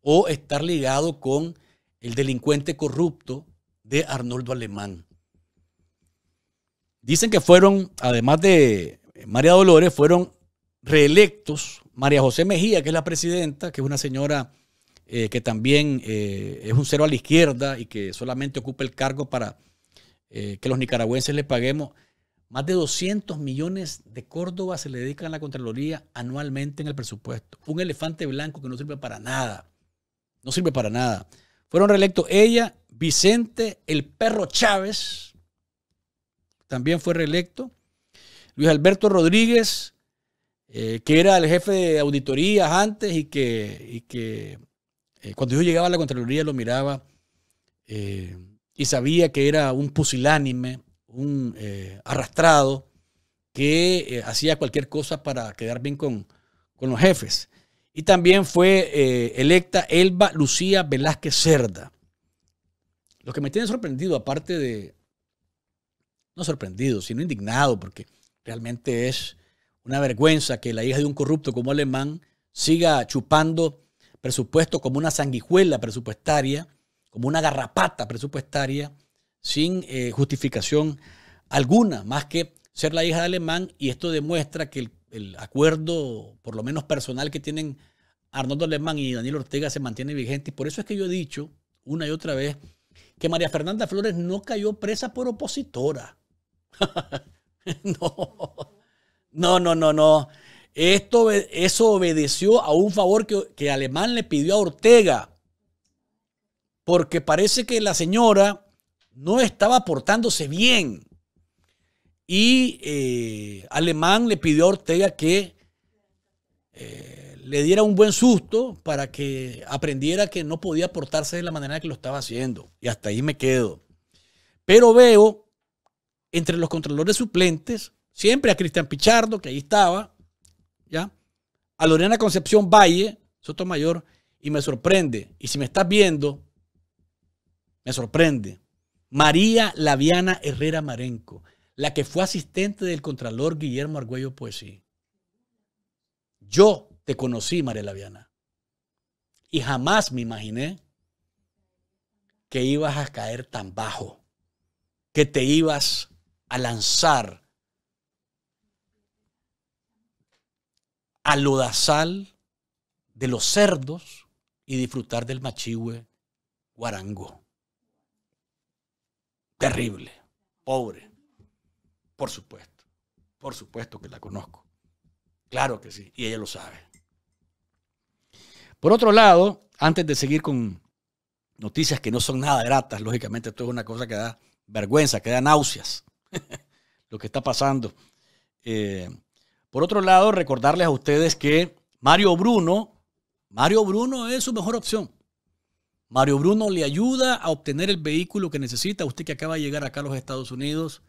o estar ligado con el delincuente corrupto de Arnoldo Alemán. Dicen que fueron, además de María Dolores, fueron reelectos María José Mejía, que es la presidenta, que es una señora eh, que también eh, es un cero a la izquierda y que solamente ocupa el cargo para eh, que los nicaragüenses le paguemos. Más de 200 millones de Córdoba se le dedican a la Contraloría anualmente en el presupuesto. Un elefante blanco que no sirve para nada. No sirve para nada. Fueron reelectos ella, Vicente, el perro Chávez, también fue reelecto. Luis Alberto Rodríguez, eh, que era el jefe de auditorías antes y que, eh, cuando yo llegaba a la Contraloría lo miraba eh, y sabía que era un pusilánime, un arrastrado, que hacía cualquier cosa para quedar bien con, con los jefes. Y también fue electa Elba Lucía Velázquez Cerda. Lo que me tiene sorprendido, aparte de, no sorprendido, sino indignado, porque realmente es una vergüenza que la hija de un corrupto como Alemán siga chupando presupuesto como una sanguijuela presupuestaria, como una garrapata presupuestaria, sin eh, justificación alguna, más que ser la hija de Alemán. Y esto demuestra que el, el acuerdo, por lo menos personal, que tienen Arnoldo Alemán y Daniel Ortega se mantiene vigente. Y por eso es que yo he dicho una y otra vez que María Fernanda Flores no cayó presa por opositora. no. No, no, no, no. Esto, eso obedeció a un favor que, Alemán le pidió a Ortega. Porque parece que la señora no estaba portándose bien. Y eh, Alemán le pidió a Ortega que eh, le diera un buen susto para que aprendiera que no podía portarse de la manera que lo estaba haciendo. Y hasta ahí me quedo. Pero veo entre los controladores suplentes Siempre a Cristian Pichardo, que ahí estaba, ¿ya? A Lorena Concepción Valle, Soto Mayor. y me sorprende, y si me estás viendo, me sorprende, María Laviana Herrera Marenco, la que fue asistente del Contralor Guillermo Argüello Poesí. Yo te conocí, María Laviana, y jamás me imaginé que ibas a caer tan bajo, que te ibas a lanzar al de los cerdos y disfrutar del machihue guarango. Terrible, pobre. Por supuesto, por supuesto que la conozco. Claro que sí, y ella lo sabe. Por otro lado, antes de seguir con noticias que no son nada gratas, lógicamente esto es una cosa que da vergüenza, que da náuseas, lo que está pasando. Eh, por otro lado, recordarles a ustedes que Mario Bruno, Mario Bruno es su mejor opción. Mario Bruno le ayuda a obtener el vehículo que necesita usted que acaba de llegar acá a los Estados Unidos,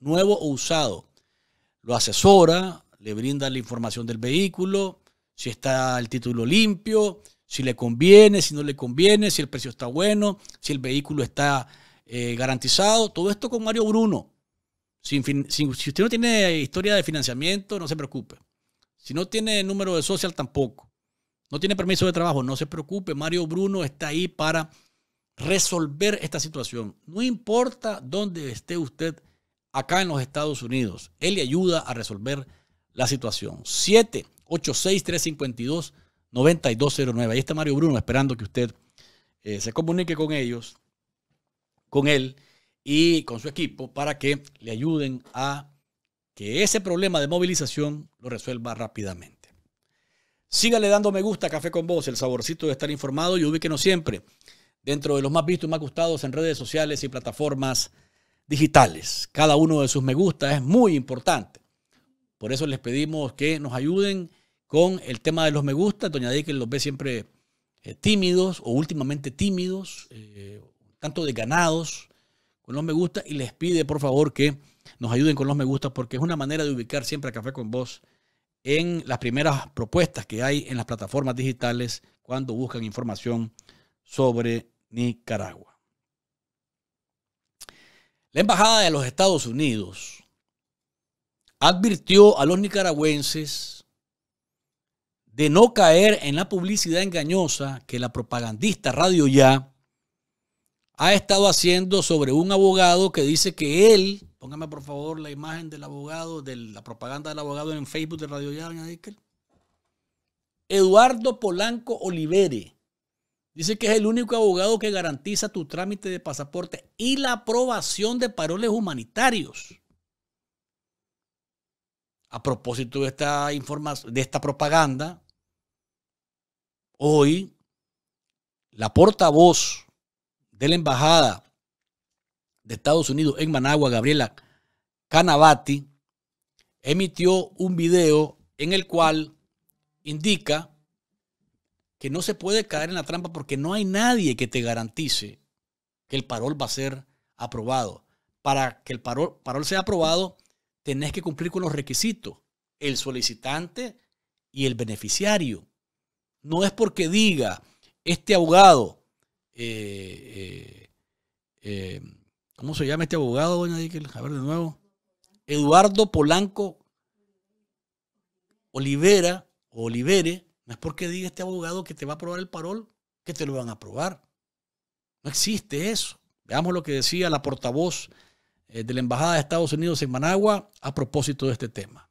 nuevo o usado. Lo asesora, le brinda la información del vehículo, si está el título limpio, si le conviene, si no le conviene, si el precio está bueno, si el vehículo está eh, garantizado. Todo esto con Mario Bruno. Si, usted no tiene historia de financiamiento, no se preocupe. Si no tiene número de social, tampoco. No tiene permiso de trabajo, no se preocupe. Mario Bruno está ahí para resolver esta situación. No importa dónde esté usted acá en los Estados Unidos, él le ayuda a resolver la situación. 786-352-9209. Ahí está Mario Bruno esperando que usted eh, se comunique con ellos, con él y con su equipo para que le ayuden a que ese problema de movilización lo resuelva rápidamente. Sígale dando me gusta a Café con Vos, el saborcito de estar informado y ubíquenos siempre dentro de los más vistos y más gustados en redes sociales y plataformas digitales. Cada uno de sus me gusta es muy importante. Por eso les pedimos que nos ayuden con el tema de los me gusta. Doña que los ve siempre eh, tímidos o últimamente tímidos, eh, tanto desganados con los me gusta y les pide por favor que nos ayuden con los me gusta porque es una manera de ubicar siempre a Café con Vos en las primeras propuestas que hay en las plataformas digitales cuando buscan información sobre Nicaragua. La Embajada de los Estados Unidos advirtió a los nicaragüenses de no caer en la publicidad engañosa que la propagandista Radio Ya ha estado haciendo sobre un abogado que dice que él, póngame por favor la imagen del abogado, de la propaganda del abogado en Facebook de Radio Ya, Eduardo Polanco Olivere. Dice que es el único abogado que garantiza tu trámite de pasaporte y la aprobación de paroles humanitarios. A propósito de esta información, de esta propaganda, hoy la portavoz de la Embajada de Estados Unidos en Managua, Gabriela Canavati, emitió un video en el cual indica que no se puede caer en la trampa porque no hay nadie que te garantice que el parol va a ser aprobado. Para que el parol, parol sea aprobado, tenés que cumplir con los requisitos, el solicitante y el beneficiario. No es porque diga este abogado eh, eh, eh, ¿cómo se llama este abogado, doña Díquel? A ver de nuevo. Eduardo Polanco Olivera, Olivere, no es porque diga este abogado que te va a aprobar el parol, que te lo van a aprobar. No existe eso. Veamos lo que decía la portavoz de la Embajada de Estados Unidos en Managua a propósito de este tema.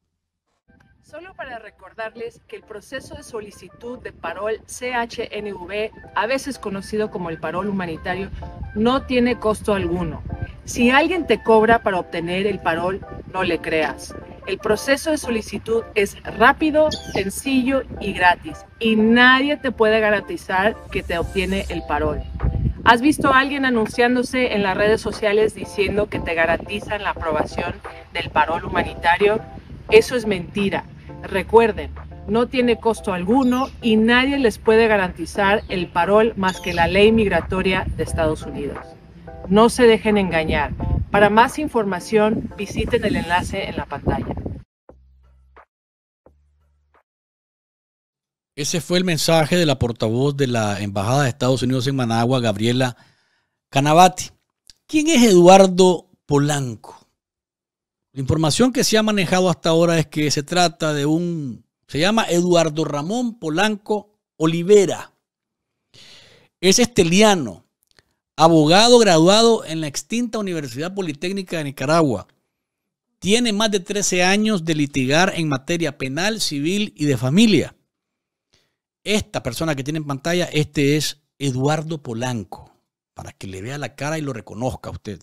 Solo para recordarles que el proceso de solicitud de parol CHNV, a veces conocido como el parol humanitario, no tiene costo alguno. Si alguien te cobra para obtener el parol, no le creas. El proceso de solicitud es rápido, sencillo y gratis, y nadie te puede garantizar que te obtiene el parol. ¿Has visto a alguien anunciándose en las redes sociales diciendo que te garantizan la aprobación del parol humanitario? Eso es mentira. Recuerden, no tiene costo alguno y nadie les puede garantizar el parol más que la ley migratoria de Estados Unidos. No se dejen engañar. Para más información, visiten el enlace en la pantalla. Ese fue el mensaje de la portavoz de la Embajada de Estados Unidos en Managua, Gabriela Canavati. ¿Quién es Eduardo Polanco? La información que se ha manejado hasta ahora es que se trata de un, se llama Eduardo Ramón Polanco Olivera. Es esteliano, abogado graduado en la extinta Universidad Politécnica de Nicaragua. Tiene más de 13 años de litigar en materia penal, civil y de familia. Esta persona que tiene en pantalla, este es Eduardo Polanco, para que le vea la cara y lo reconozca a usted.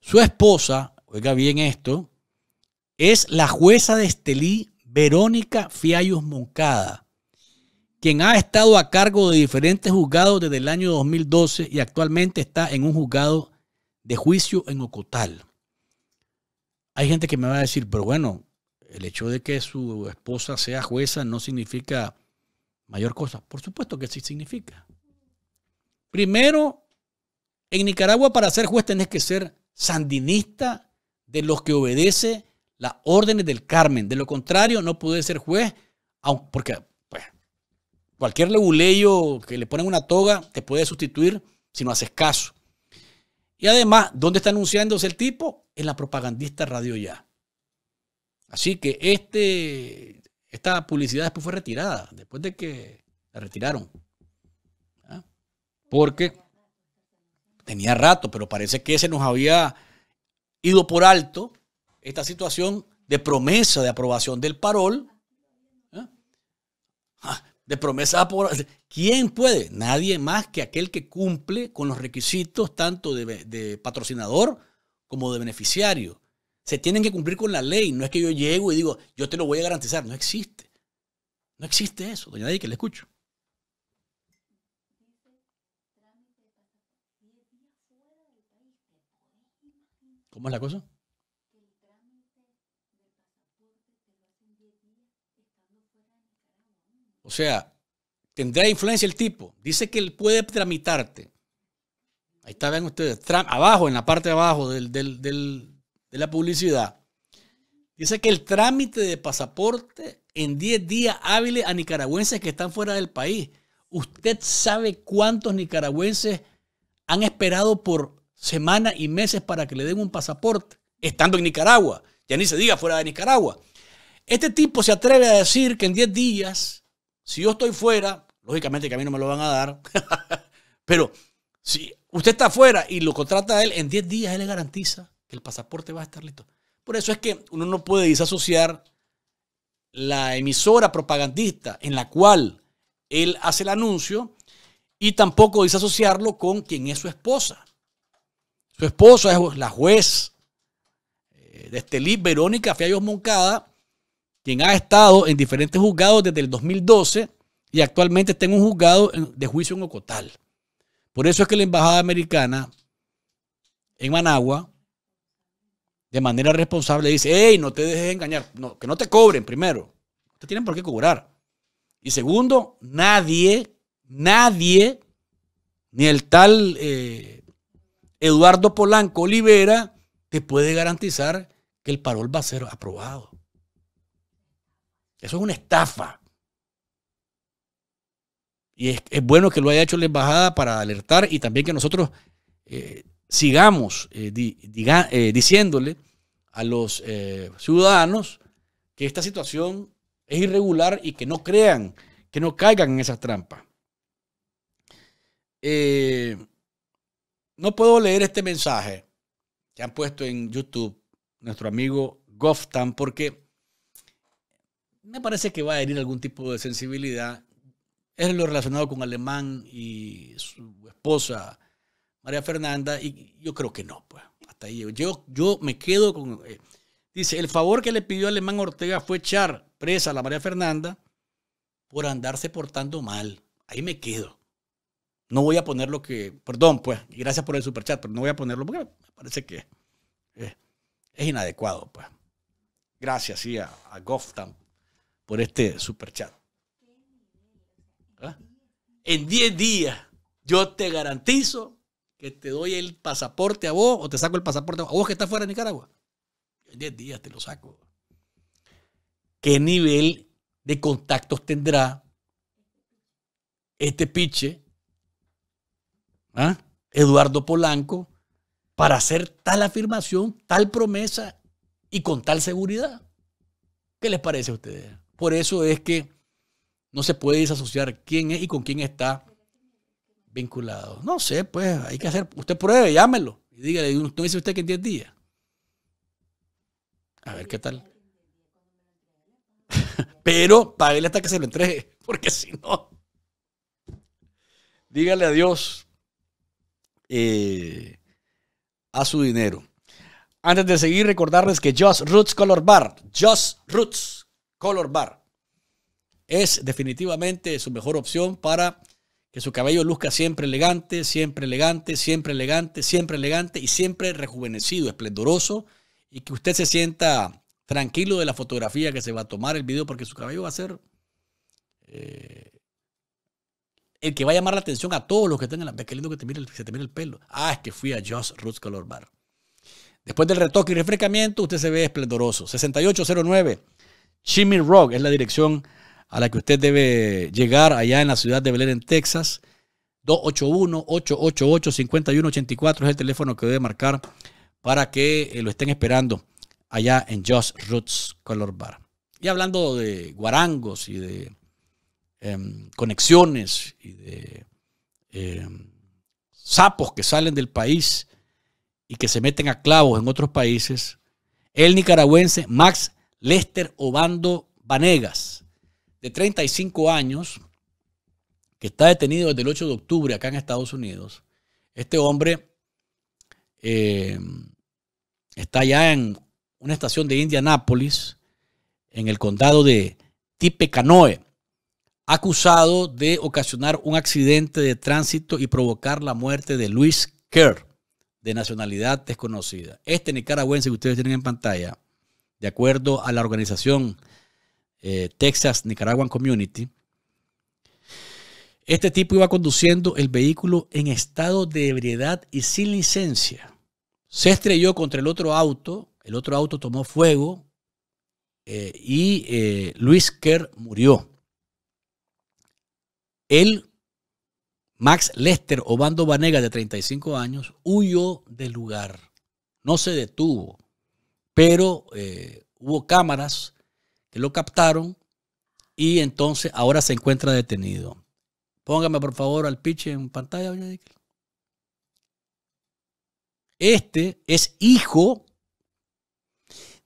Su esposa oiga bien esto, es la jueza de Estelí, Verónica Fiallos Moncada, quien ha estado a cargo de diferentes juzgados desde el año 2012 y actualmente está en un juzgado de juicio en Ocotal. Hay gente que me va a decir, pero bueno, el hecho de que su esposa sea jueza no significa mayor cosa. Por supuesto que sí significa. Primero, en Nicaragua para ser juez tenés que ser sandinista, de los que obedece las órdenes del Carmen. De lo contrario, no puede ser juez, porque pues, cualquier leguleyo que le ponen una toga te puede sustituir si no haces caso. Y además, ¿dónde está anunciándose el tipo? En la propagandista Radio Ya. Así que este, esta publicidad después fue retirada, después de que la retiraron. ¿ah? Porque tenía rato, pero parece que ese nos había ido por alto esta situación de promesa de aprobación del parol. ¿eh? Ah, de promesa ¿Quién puede? Nadie más que aquel que cumple con los requisitos tanto de, patrocinador como de beneficiario. Se tienen que cumplir con la ley. No es que yo llego y digo, yo te lo voy a garantizar. No existe. No existe eso. Doña Nadie que le escucho. ¿Cómo es la cosa? O sea, tendrá influencia el tipo. Dice que él puede tramitarte. Ahí está, ven ustedes, abajo, en la parte de abajo de la publicidad. Dice que el trámite de pasaporte en 10 días hábiles a nicaragüenses que están fuera del país. ¿Usted sabe cuántos nicaragüenses han esperado por semanas y meses para que le den un pasaporte, estando en Nicaragua, ya ni se diga fuera de Nicaragua. Este tipo se atreve a decir que en 10 días, si yo estoy fuera, lógicamente que a mí no me lo van a dar, pero si usted está fuera y lo contrata a él, en 10 días él le garantiza que el pasaporte va a estar listo. Por eso es que uno no puede disasociar la emisora propagandista en la cual él hace el anuncio y tampoco disasociarlo con quien es su esposa. Su esposa es la juez eh, de Estelí, Verónica Fiallos Moncada, quien ha estado en diferentes juzgados desde el 2012 y actualmente está en un juzgado de juicio en Ocotal. Por eso es que la Embajada Americana en Managua, de manera responsable, dice, hey, no te dejes engañar, que no te cobren primero, no tienen por qué cobrar. Y segundo, nadie, nadie, ni el tal eh, Eduardo Polanco Olivera te puede garantizar que el parol va a ser aprobado. Eso es una estafa. Y es, bueno que lo haya hecho la embajada para alertar y también que nosotros eh, sigamos eh, eh, diciéndole a los ciudadanos que esta situación es irregular y que no crean, que no caigan en esas trampas. No puedo leer este mensaje que han puesto en YouTube nuestro amigo Goftan porque me parece que va a herir algún tipo de sensibilidad. Es lo relacionado con Alemán y su esposa María Fernanda y yo creo que no, pues. Hasta ahí yo, yo, me quedo con... Eh, dice, el favor que le pidió Alemán Ortega fue echar presa a la María Fernanda por andarse portando mal. Ahí me quedo. No voy a poner lo que, perdón, pues, y gracias por el superchat, pero no voy a ponerlo porque me parece que eh, es, inadecuado, pues. Gracias, sí, a, a por este superchat. ¿Ah? En 10 días, yo te garantizo que te doy el pasaporte a vos o te saco el pasaporte a vos que estás fuera de Nicaragua. En 10 días te lo saco. ¿Qué nivel de contactos tendrá este piche ¿Ah? Eduardo Polanco para hacer tal afirmación, tal promesa y con tal seguridad. ¿Qué les parece a ustedes? Por eso es que no se puede desasociar quién es y con quién está vinculado. No sé, pues hay que hacer, usted pruebe, llámelo y dígale, ¿no dice usted que en 10 días? A ver qué tal. Pero paguele hasta que se lo entregue, porque si no, dígale adiós. Eh, a su dinero. Antes de seguir, recordarles que Just Roots Color Bar, Just Roots Color Bar, es definitivamente su mejor opción para que su cabello luzca siempre elegante, siempre elegante, siempre elegante, siempre elegante y siempre rejuvenecido, esplendoroso, y que usted se sienta tranquilo de la fotografía que se va a tomar el video, porque su cabello va a ser eh, el que va a llamar la atención a todos los que están en la... qué lindo que se te mire el pelo. Ah, es que fui a Just Roots Color Bar. Después del retoque y refrescamiento, usted se ve esplendoroso. 6809 Chimmy Rock es la dirección a la que usted debe llegar allá en la ciudad de Belén, en Texas. 281-888-5184 es el teléfono que debe marcar para que eh, lo estén esperando allá en Just Roots Color Bar. Y hablando de guarangos y de Em, conexiones y de em, sapos que salen del país y que se meten a clavos en otros países, el nicaragüense Max Lester Obando Vanegas, de 35 años, que está detenido desde el 8 de octubre acá en Estados Unidos. Este hombre em, está ya en una estación de Indianápolis, en el condado de Tippecanoe, acusado de ocasionar un accidente de tránsito y provocar la muerte de Luis Kerr, de nacionalidad desconocida. Este nicaragüense que ustedes tienen en pantalla, de acuerdo a la organización eh, Texas Nicaraguan Community, este tipo iba conduciendo el vehículo en estado de ebriedad y sin licencia. Se estrelló contra el otro auto, el otro auto tomó fuego eh, y eh, Luis Kerr murió. El Max Lester Obando Vanegas de 35 años, huyó del lugar. No se detuvo, pero eh, hubo cámaras que lo captaron y entonces ahora se encuentra detenido. Póngame por favor al pitch en pantalla. Este es hijo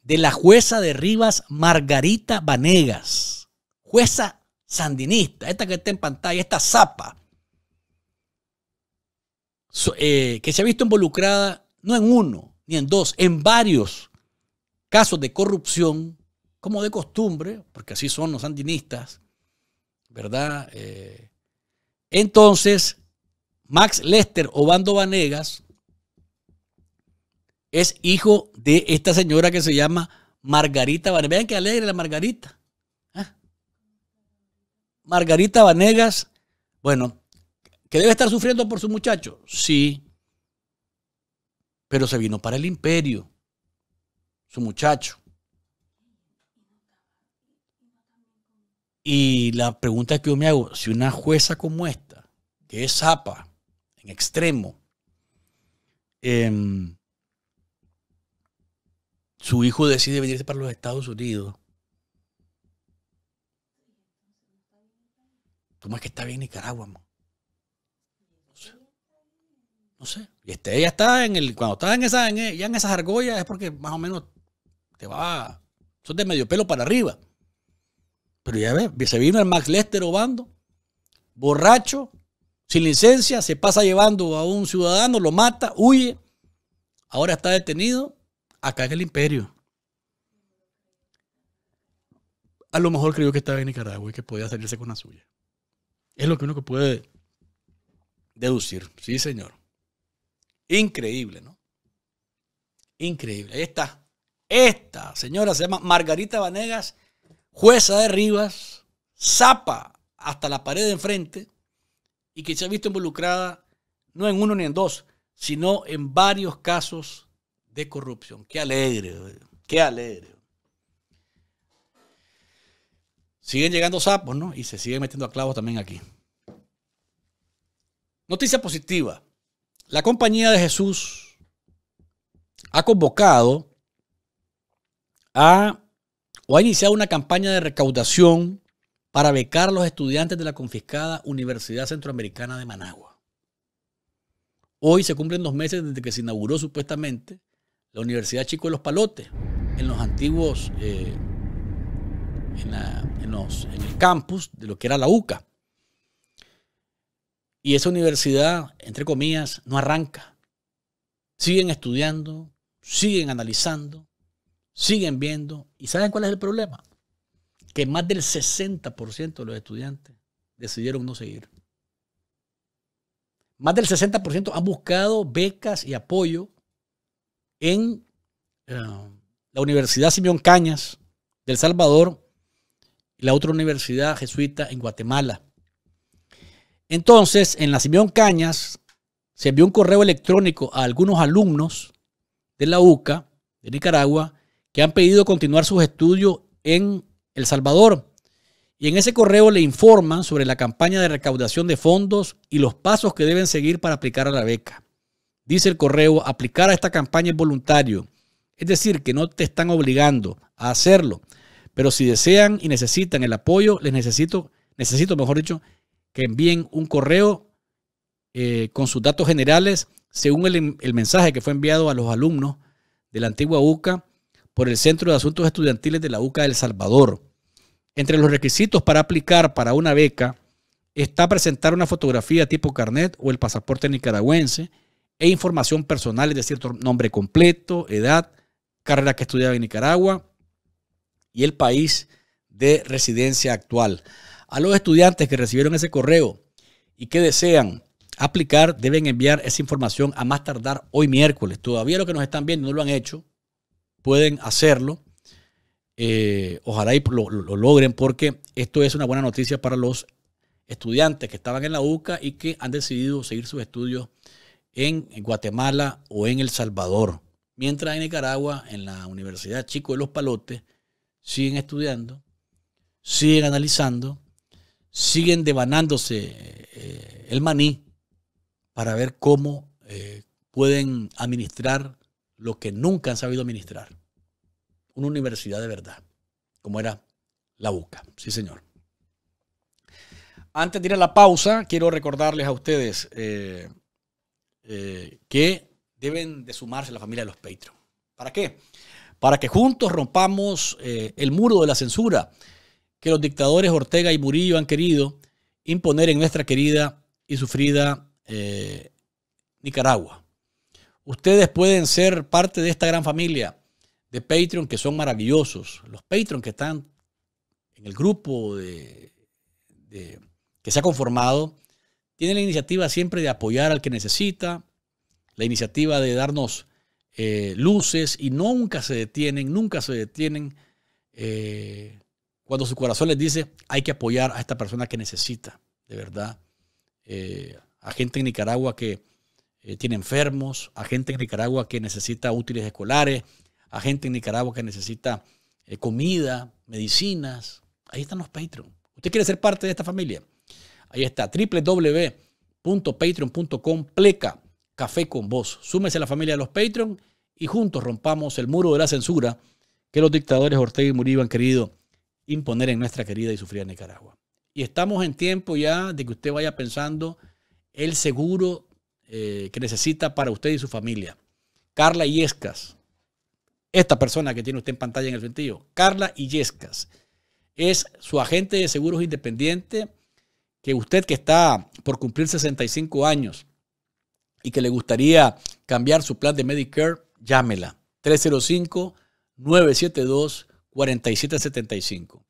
de la jueza de Rivas, Margarita Vanegas, jueza sandinista, esta que está en pantalla, esta zapa, eh, que se ha visto involucrada no en uno, ni en dos, en varios casos de corrupción, como de costumbre, porque así son los sandinistas, ¿verdad? Eh, entonces, Max Lester Obando Vanegas es hijo de esta señora que se llama Margarita Vanegas. Vean qué alegre la Margarita. Margarita Vanegas, bueno, que debe estar sufriendo por su muchacho, sí, pero se vino para el imperio, su muchacho. Y la pregunta que yo me hago, si una jueza como esta, que es zapa, en extremo, em, su hijo decide venirse para los Estados Unidos, ¿Cómo es que está bien Nicaragua, amor. No sé. No sé. Y este, ella está en el. Cuando está en esa, en, e, en esas argollas es porque más o menos te va. Son de medio pelo para arriba. Pero ya ves, se vino el Max Lester robando, borracho, sin licencia, se pasa llevando a un ciudadano, lo mata, huye. Ahora está detenido. Acá en el imperio. A lo mejor creyó que estaba en Nicaragua y que podía salirse con la suya. Es lo que uno puede deducir. Sí, señor. Increíble, ¿no? Increíble. Ahí está. Esta señora se llama Margarita Vanegas, jueza de Rivas, zapa hasta la pared de enfrente y que se ha visto involucrada no en uno ni en dos, sino en varios casos de corrupción. Qué alegre, qué alegre. Siguen llegando sapos, ¿no? Y se siguen metiendo a clavos también aquí. Noticia positiva. La compañía de Jesús ha convocado a o ha iniciado una campaña de recaudación para becar los estudiantes de la confiscada Universidad Centroamericana de Managua. Hoy se cumplen dos meses desde que se inauguró supuestamente la Universidad Chico de los Palotes en los antiguos eh, en, el campus de lo que era la UCA. Y esa universidad, entre comillas, no arranca. Siguen estudiando, siguen analizando, siguen viendo. ¿Y saben cuál es el problema? Que más del 60% de los estudiantes decidieron no seguir. Más del 60% han buscado becas y apoyo en eh, la Universidad Simeón Cañas del Salvador la otra universidad jesuita en Guatemala. Entonces, en la Simeón Cañas se envió un correo electrónico a algunos alumnos de la UCA de Nicaragua que han pedido continuar sus estudios en El Salvador. Y en ese correo le informan sobre la campaña de recaudación de fondos y los pasos que deben seguir para aplicar a la beca. Dice el correo, aplicar a esta campaña es voluntario. Es decir, que no te están obligando a hacerlo. Pero si desean y necesitan el apoyo, les necesito, necesito, mejor dicho, que envíen un correo eh, con sus datos generales según el, mensaje que fue enviado a los alumnos de la antigua UCA por el Centro de Asuntos Estudiantiles de la UCA de El Salvador. Entre los requisitos para aplicar para una beca está presentar una fotografía tipo carnet o el pasaporte nicaragüense e información personal, de cierto nombre completo, edad, carrera que estudiaba en Nicaragua, y el país de residencia actual. A los estudiantes que recibieron ese correo y que desean aplicar, deben enviar esa información a más tardar hoy miércoles. Todavía los que nos están viendo no lo han hecho, pueden hacerlo. Eh, ojalá y lo, logren porque esto es una buena noticia para los estudiantes que estaban en la UCA y que han decidido seguir sus estudios en Guatemala o en El Salvador. Mientras en Nicaragua, en la Universidad Chico de los Palotes, siguen estudiando, siguen analizando, siguen devanándose eh, eh, el maní para ver cómo eh, pueden administrar lo que nunca han sabido administrar. Una universidad de verdad, como era la UCA. Sí, señor. Antes de ir a la pausa, quiero recordarles a ustedes que deben de sumarse a la familia de los Patreon. ¿Para qué? para que juntos rompamos eh, el muro de la censura que los dictadores Ortega y Murillo han querido imponer en nuestra querida y sufrida eh, Nicaragua. Ustedes pueden ser parte de esta gran familia de Patreon que son maravillosos. Los Patreon que están en el grupo de, que se ha conformado tienen la iniciativa siempre de apoyar al que necesita, la iniciativa de darnos eh, luces y nunca se detienen, nunca se detienen eh, cuando su corazón les dice hay que apoyar a esta persona que necesita, de verdad. Eh, a gente en Nicaragua que tiene enfermos, a gente en Nicaragua que necesita útiles escolares, a gente en Nicaragua que necesita comida, medicinas. Ahí están los Patreon. ¿Usted quiere ser parte de esta familia? Ahí está, www.patreon.com pleca Café con Vos. Súmese a la familia de los Patreon y juntos rompamos el muro de la censura que los dictadores Ortega y Murillo han querido imponer en nuestra querida y sufrida Nicaragua. Y estamos en tiempo ya de que usted vaya pensando el seguro eh, que necesita para usted y su familia. Carla Illescas, esta persona que tiene usted en pantalla en el sentido, Carla Illescas, es su agente de seguros independiente que usted que está por cumplir 65 años y que le gustaría cambiar su plan de Medicare, llámela. 305-972-4775.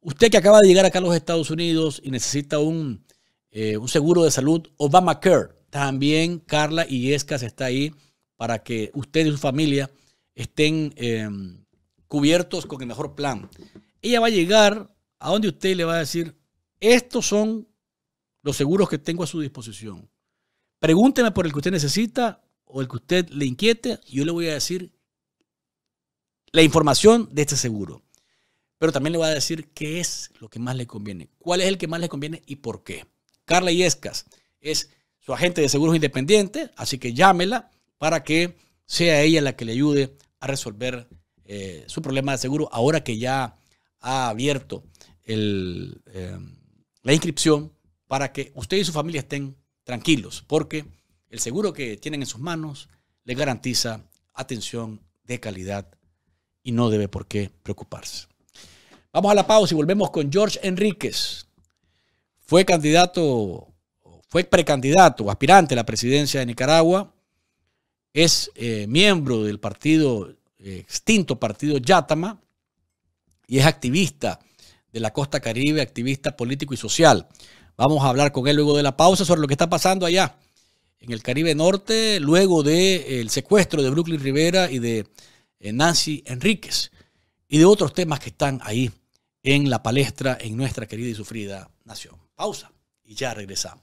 Usted que acaba de llegar acá a los Estados Unidos y necesita un, eh, seguro de salud, Obamacare. También Carla y Escas está ahí para que usted y su familia estén em, cubiertos con el mejor plan. Ella va a llegar a donde usted le va a decir, estos son los seguros que tengo a su disposición. Pregúnteme por el que usted necesita o el que usted le inquiete, y yo le voy a decir la información de este seguro. Pero también le voy a decir qué es lo que más le conviene, cuál es el que más le conviene y por qué. Carla Iescas es su agente de seguros independiente, así que llámela para que sea ella la que le ayude a resolver eh, su problema de seguro ahora que ya ha abierto eh, la inscripción para que usted y su familia estén tranquilos, porque el seguro que tienen en sus manos les garantiza atención de calidad y no debe por qué preocuparse. Vamos a la pausa y volvemos con George Enríquez. Fue candidato, fue precandidato, aspirante a la presidencia de Nicaragua. Es eh, miembro del partido, eh, extinto partido Yatama, y es activista de la costa caribe, activista político y social. Vamos a hablar con él luego de la pausa sobre lo que está pasando allá en el Caribe Norte, luego del eh, secuestro de Brooklyn Rivera y de eh, Nancy Enríquez y de otros temas que están ahí en la palestra en nuestra querida y sufrida nación. Pausa y ya regresamos.